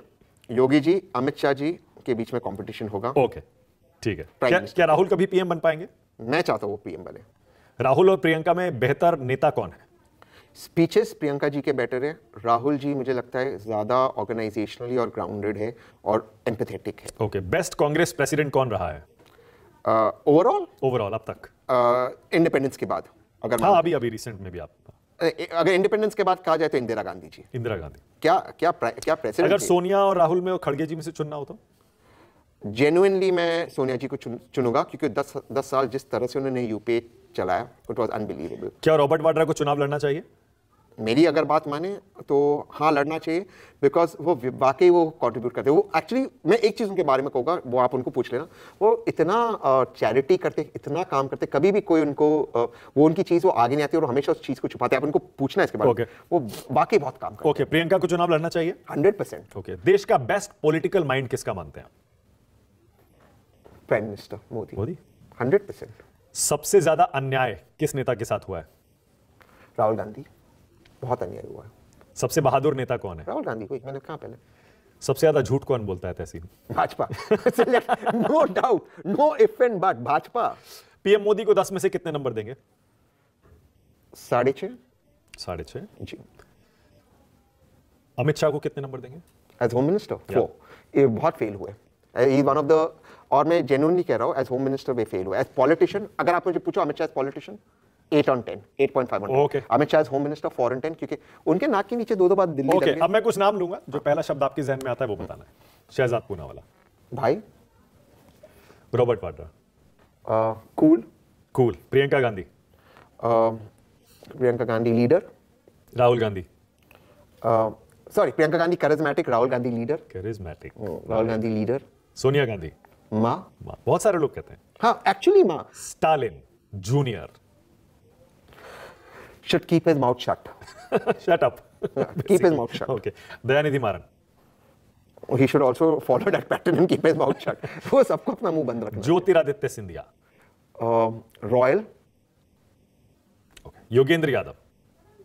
योगी जी अमित शाह जी के बीच में कॉम्पिटिशन होगा ओके ठीक है क्या, क्या राहुल कभी पीएम बन पाएंगे मैं चाहता हूं वो पीएम बने राहुल और प्रियंका में बेहतर नेता कौन है स्पीचेस प्रियंका जी के बेटर है राहुल जी मुझे लगता है ज़्यादा ऑर्गेनाइजेशनली और ग्राउंडेड है और एम्पथेटिक है ओके बेस्ट कांग्रेस प्रेसिडेंट कौन रहा है ओवरऑल uh, ओवरऑल अब तक इंडिपेंडेंस uh, के बाद अगर हाँ अभी अभी रिसेंट में भी आप अगर इंडिपेंडेंस के बाद कहा जाए तो इंदिरा गांधी जी इंदिरा गांधी क्या क्या क्या प्रेसिडेंट अगर सोनिया और राहुल में और खड़गे जी में से चुनना हो तो जेनुनली मैं सोनिया जी को चुन, चुनूंगा क्योंकि दस दस साल जिस तरह से उन्होंने यूपीए चलाया इट वॉज अनबिलीवेबल क्या रॉबर्ट वाड्रा को चुनाव लड़ना चाहिए मेरी अगर बात माने तो हाँ लड़ना चाहिए बिकॉज वो वाकई वो कॉन्ट्रीब्यूट करते वो एक्चुअली मैं एक चीज़ उनके बारे में कहूँगा वो आप उनको पूछ लेना वो इतना चैरिटी करते इतना काम करते कभी भी कोई उनको वो उनकी चीज़ वो आगे नहीं आती और हमेशा उस चीज़ को छुपाते आप उनको पूछना इसके बारे में okay. वो वाकई बहुत काम करते ओके okay, प्रियंका को चुनाव लड़ना चाहिए हंड्रेड परसेंट ओके देश का बेस्ट पोलिटिकल माइंड किसका मानते हैं prime minister Modi Modi hundred percent सबसे ज्यादा अन्याय किस नेता के साथ हुआ है राहुल गांधी बहुत अन्याय हुआ है सबसे बहादुर नेता कौन है राहुल गांधी कोई मैंने कहा पहले सबसे ज्यादा झूठ कौन बोलता है Tahseen Bhajpa no doubt no if and but Bhajpa PM Modi को दस में से कितने नंबर देंगे साढ़े छः साढ़े छः जी अमित शाह को कितने नंबर देंगे एज होम मिनिस्टर फोर ये बहुत फेल हुए वन ऑफ द और मैं जेनुअनली कह रहा हूँ एज होम मिनिस्टर वे फेल हुआ एज पॉलिटिशियन अगर आप मुझे पूछो Amit Shah politician eight on ten eight point five Amit Shah home minister an ten क्योंकि उनके नाक के नीचे दो दो बार दिल्ली okay, अब मैं कुछ नाम लूंगा जो पहला शब्द आपके जहन में आता है वो बताना है शहजाद पूना वाला भाई Robert Vadra cool cool Priyanka Gandhi uh, Priyanka Gandhi leader Rahul Gandhi sorry uh, Priyanka Gandhi charismatic Rahul Gandhi leader charismatic oh, Rahul Gandhi leader Sonia Gandhi माँ मा, बहुत सारे लोग कहते हैं हाँ एक्चुअली माँ Stalin junior should keep his mouth shut shut up keep his mouth shut okay Dayanidhi Maran he should also follow that pattern and keep his mouth shut वो सबको अपना मुंह बंद रखना ज्योतिरादित्य सिंधिया रॉयल um, योगेंद्र यादव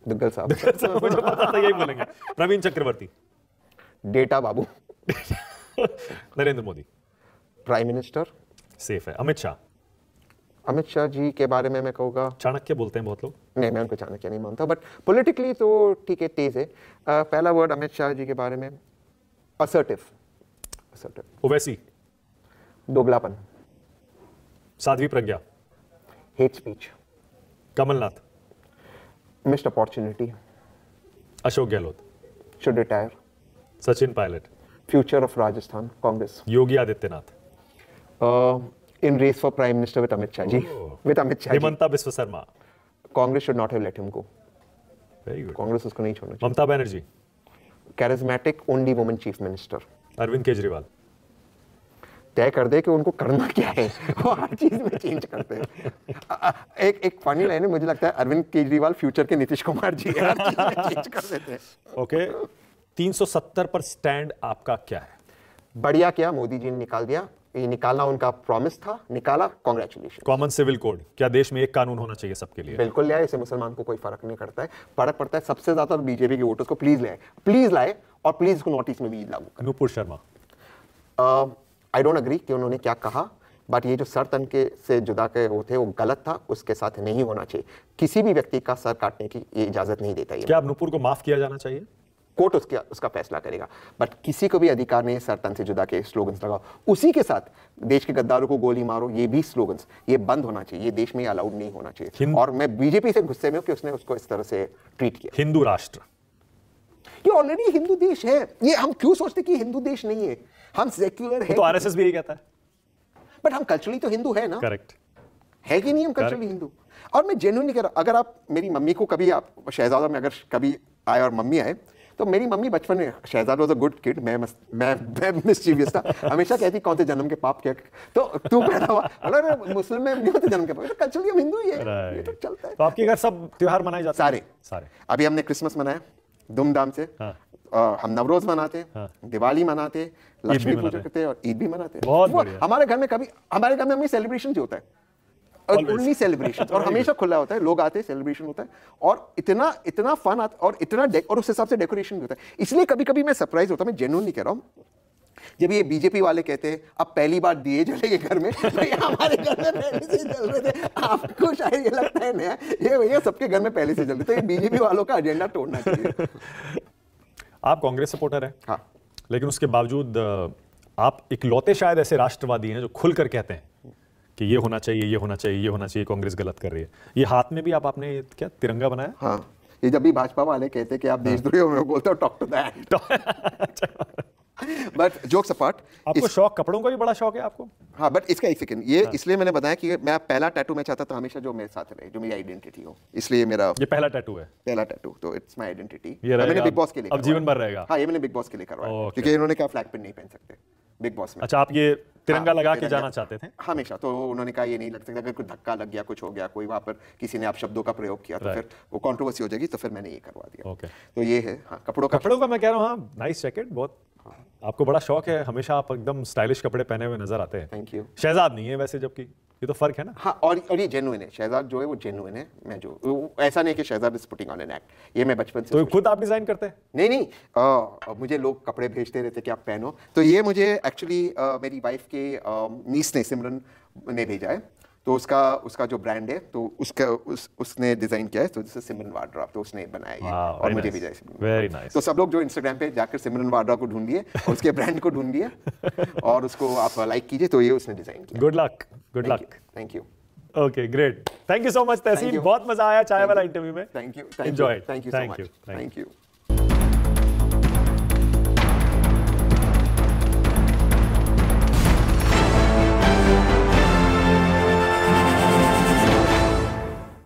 दुग्गल साहब दुग्गल साहब मुझे पता था यही बोलेंगे प्रवीण चक्रवर्ती डेटा बाबू Narendra Modi prime minister safe है अमित शाह अमित शाह जी के बारे में मैं कहूँगा चाणक्य बोलते हैं बहुत लोग नहीं मैं उनको चाणक्य नहीं मानता बट पॉलिटिकली तो ठीक है तेज है आ, पहला वर्ड अमित शाह जी के बारे में असर्टिव असर्टिव ओवैसी दोगलापन Sadhvi Pragya hate speech Kamal Nath missed opportunity Ashok Gehlot should retire Sachin Pilot future of Rajasthan Congress Yogi Adityanath Uh, in race for prime minister with Amit Shah ji. Oh. With Amit Shah. Himanta Biswa Sarma. Congress should not have let him go. Very good. Congress उसको नहीं छोड़ना चाहिए. ममता Banerjee. Charismatic only woman chief minister. Arvind Kejriwal. तय कर दे कि उनको करना क्या है वो हर चीज में चेंज करते हैं एक एक फनी लाइन है मुझे लगता है अरविंद केजरीवाल फ्यूचर के नीतीश कुमार जी हर चीज में चेंज कर देते हैं ओके okay, 370 पर स्टैंड आपका क्या है बढ़िया क्या मोदी जी ने निकाल दिया ये निकालना उनका प्रॉमिस था निकाला कॉन्ग्रेचुलेशन कॉमन सिविल कोड क्या देश में एक कानून होना चाहिए सबके लिए बिल्कुल लिया इसे मुसलमान को कोई फर्क नहीं करता है फर्क पड़ता है सबसे ज्यादा बीजेपी तो के वोटर्स को प्लीज लाए प्लीज लाए और प्लीज को नॉर्थ ईस्ट में भी लागू Nupur Sharma I don't agree कि उन्होंने क्या कहा बट ये जो सर तन के से जुदा के वो थे वो गलत था उसके साथ नहीं होना चाहिए किसी भी व्यक्ति का सर काटने की इजाजत नहीं देता ये क्या नुपुर नूपुर को माफ किया जाना चाहिए कोर्ट उसका उसका फैसला करेगा बट किसी को भी अधिकार नहीं है सरतन से जुदा के स्लोगन्स लगाओ उसी के साथ देश के गद्दारों को गोली मारो ये भी स्लोगन्स ये बंद होना चाहिए ये देश में अलाउड नहीं होना चाहिए और मैं बीजेपी से गुस्से में हूँ कि उसने उसको इस तरह से ट्रीट किया हिंदू राष्ट्र ये ऑलरेडी हिंदू देश है ये हम क्यों सोचते कि हिंदू देश नहीं है हम सेक्युलर है तो आरएसएस भी यही कहता है बट हम कल्चरली तो हिंदू है ना करेक्ट है कि नहीं हम कल्चरली हिंदू और मैं जेन्यूनली कह रहा अगर आप मेरी मम्मी को कभी आप शहजादा में अगर कभी आए और मम्मी आए तो मेरी मम्मी बचपन में Shehzad was a good kid मैं मैं मैं मिसचीवियस था हमेशा कहती कौन से जन्म के पाप क्या तो तू पैदा हुआ अगर मुस्लिम में नहीं होते जन्म के पाप तो कल चलिए हिंदू ही है ये तो चलता है तो आपके घर सब त्यौहार मनाए जाते सारे सारे अभी हमने क्रिसमस मनाया धूमधाम से हाँ। हम नवरोज मनाते हाँ। दिवाली मनाते लक्ष्मी पूजा करते और ईद भी मनाते बहुत हमारे घर में कभी हमारे घर में हमें सेलिब्रेशन जो होता है ओनली सेलिब्रेशन और हमेशा खुला होता है लोग आते हैं सेलिब्रेशन होता है और इतना इतना फन आता और इतना और उस हिसाब से डेकोरेशन भी होता है इसलिए कभी कभी मैं सरप्राइज होता मैं जेनुअन नहीं कह रहा हूँ जब ये बीजेपी वाले कहते हैं अब पहली बार दिए जलेंगे घर में तो हमारे घर में पहले से जल रहे थे आपको शायद ये लगता है नया ये भैया सबके घर में पहले से जल रहे थे बीजेपी तो वालों का एजेंडा तोड़ना चाहिए आप कांग्रेस सपोर्टर हैं हाँ लेकिन उसके बावजूद आप इकलौते शायद ऐसे राष्ट्रवादी हैं जो खुलकर कहते हैं कि ये होना चाहिए ये होना चाहिए ये होना चाहिए कांग्रेस गलत कर रही है ये हाथ में भी आप आपने क्या तिरंगा बनाया हाँ ये जब भी भाजपा वाले कहते कि आप हाँ। देशद्रोही हो बोलते हो talk to that but joke सपाट आपको इस... शौक कपड़ों का भी बड़ा शौक है आपको हाँ बट इसका एक सेकंड ये हाँ. इसलिए मैंने बताया कि मैं पहला टैटू मैं चाहता था हमेशा जो मेरे साथ रहे जो मेरी आइडेंटिटी हो इसलिए मेरा ये पहला टैटू है पहला टैटू तो इट्स माय आइडेंटिटी मैंने बिग बॉस के लिए अब जीवन भर रहेगा हाँ ये मैंने बिग बॉस के लिए करवाया क्योंकि इन्होंने कहा फ्लैग पिन नहीं पहन सकते बिग बॉस में अच्छा आप ये तिरंगा हाँ, लगा के जाना चाहते थे हमेशा तो उन्होंने कहा ये नहीं लग सकता अगर कुछ धक्का लग गया कुछ हो गया कोई वहां पर किसी ने आप शब्दों का प्रयोग किया तो फिर वो कॉन्ट्रोवर्सी हो जाएगी तो फिर मैंने ये करवा दिया तो ये है हाँ, कपड़ों का कपड़ों का मैं कह रहा हूँ हाँ नाइस जैकेट बहुत हाँ। आपको बड़ा शौक है हमेशा आप एकदम स्टाइलिश कपड़े पहने हुए नजर आते हैं थैंक यू शहजाद नहीं है वैसे जबकि ये तो फर्क है ना हाँ और और ये जेनुइन है शहजाद जो है वो जेनुइन है मैं जो ऐसा नहीं कि Shahzad is putting on an act ये मैं बचपन से तो खुद आप डिजाइन करते हैं नहीं नहीं आ, मुझे लोग कपड़े भेजते रहते कि आप पहनो तो ये मुझे एक्चुअली मेरी वाइफ के आ, नीस ने सिमरन ने भेजा है तो उसका उसका जो ब्रांड है तो उसका उस उसने डिजाइन किया है तो जैसे सिमरन वाड्रा तो उसने बनाया wow, और मुझे भी वेरी नाइस तो सब लोग जो इंस्टाग्राम पे जाकर सिमरन वाड्रा को ढूंढिए उसके ब्रांड को ढूंढिए और उसको आप लाइक कीजिए तो ये उसने डिजाइन किया good luck good luck thank you okay great thank you so much Tahseen बहुत मजा आया चाय वाला इंटरव्यू में thank you enjoy thank you thank you thank you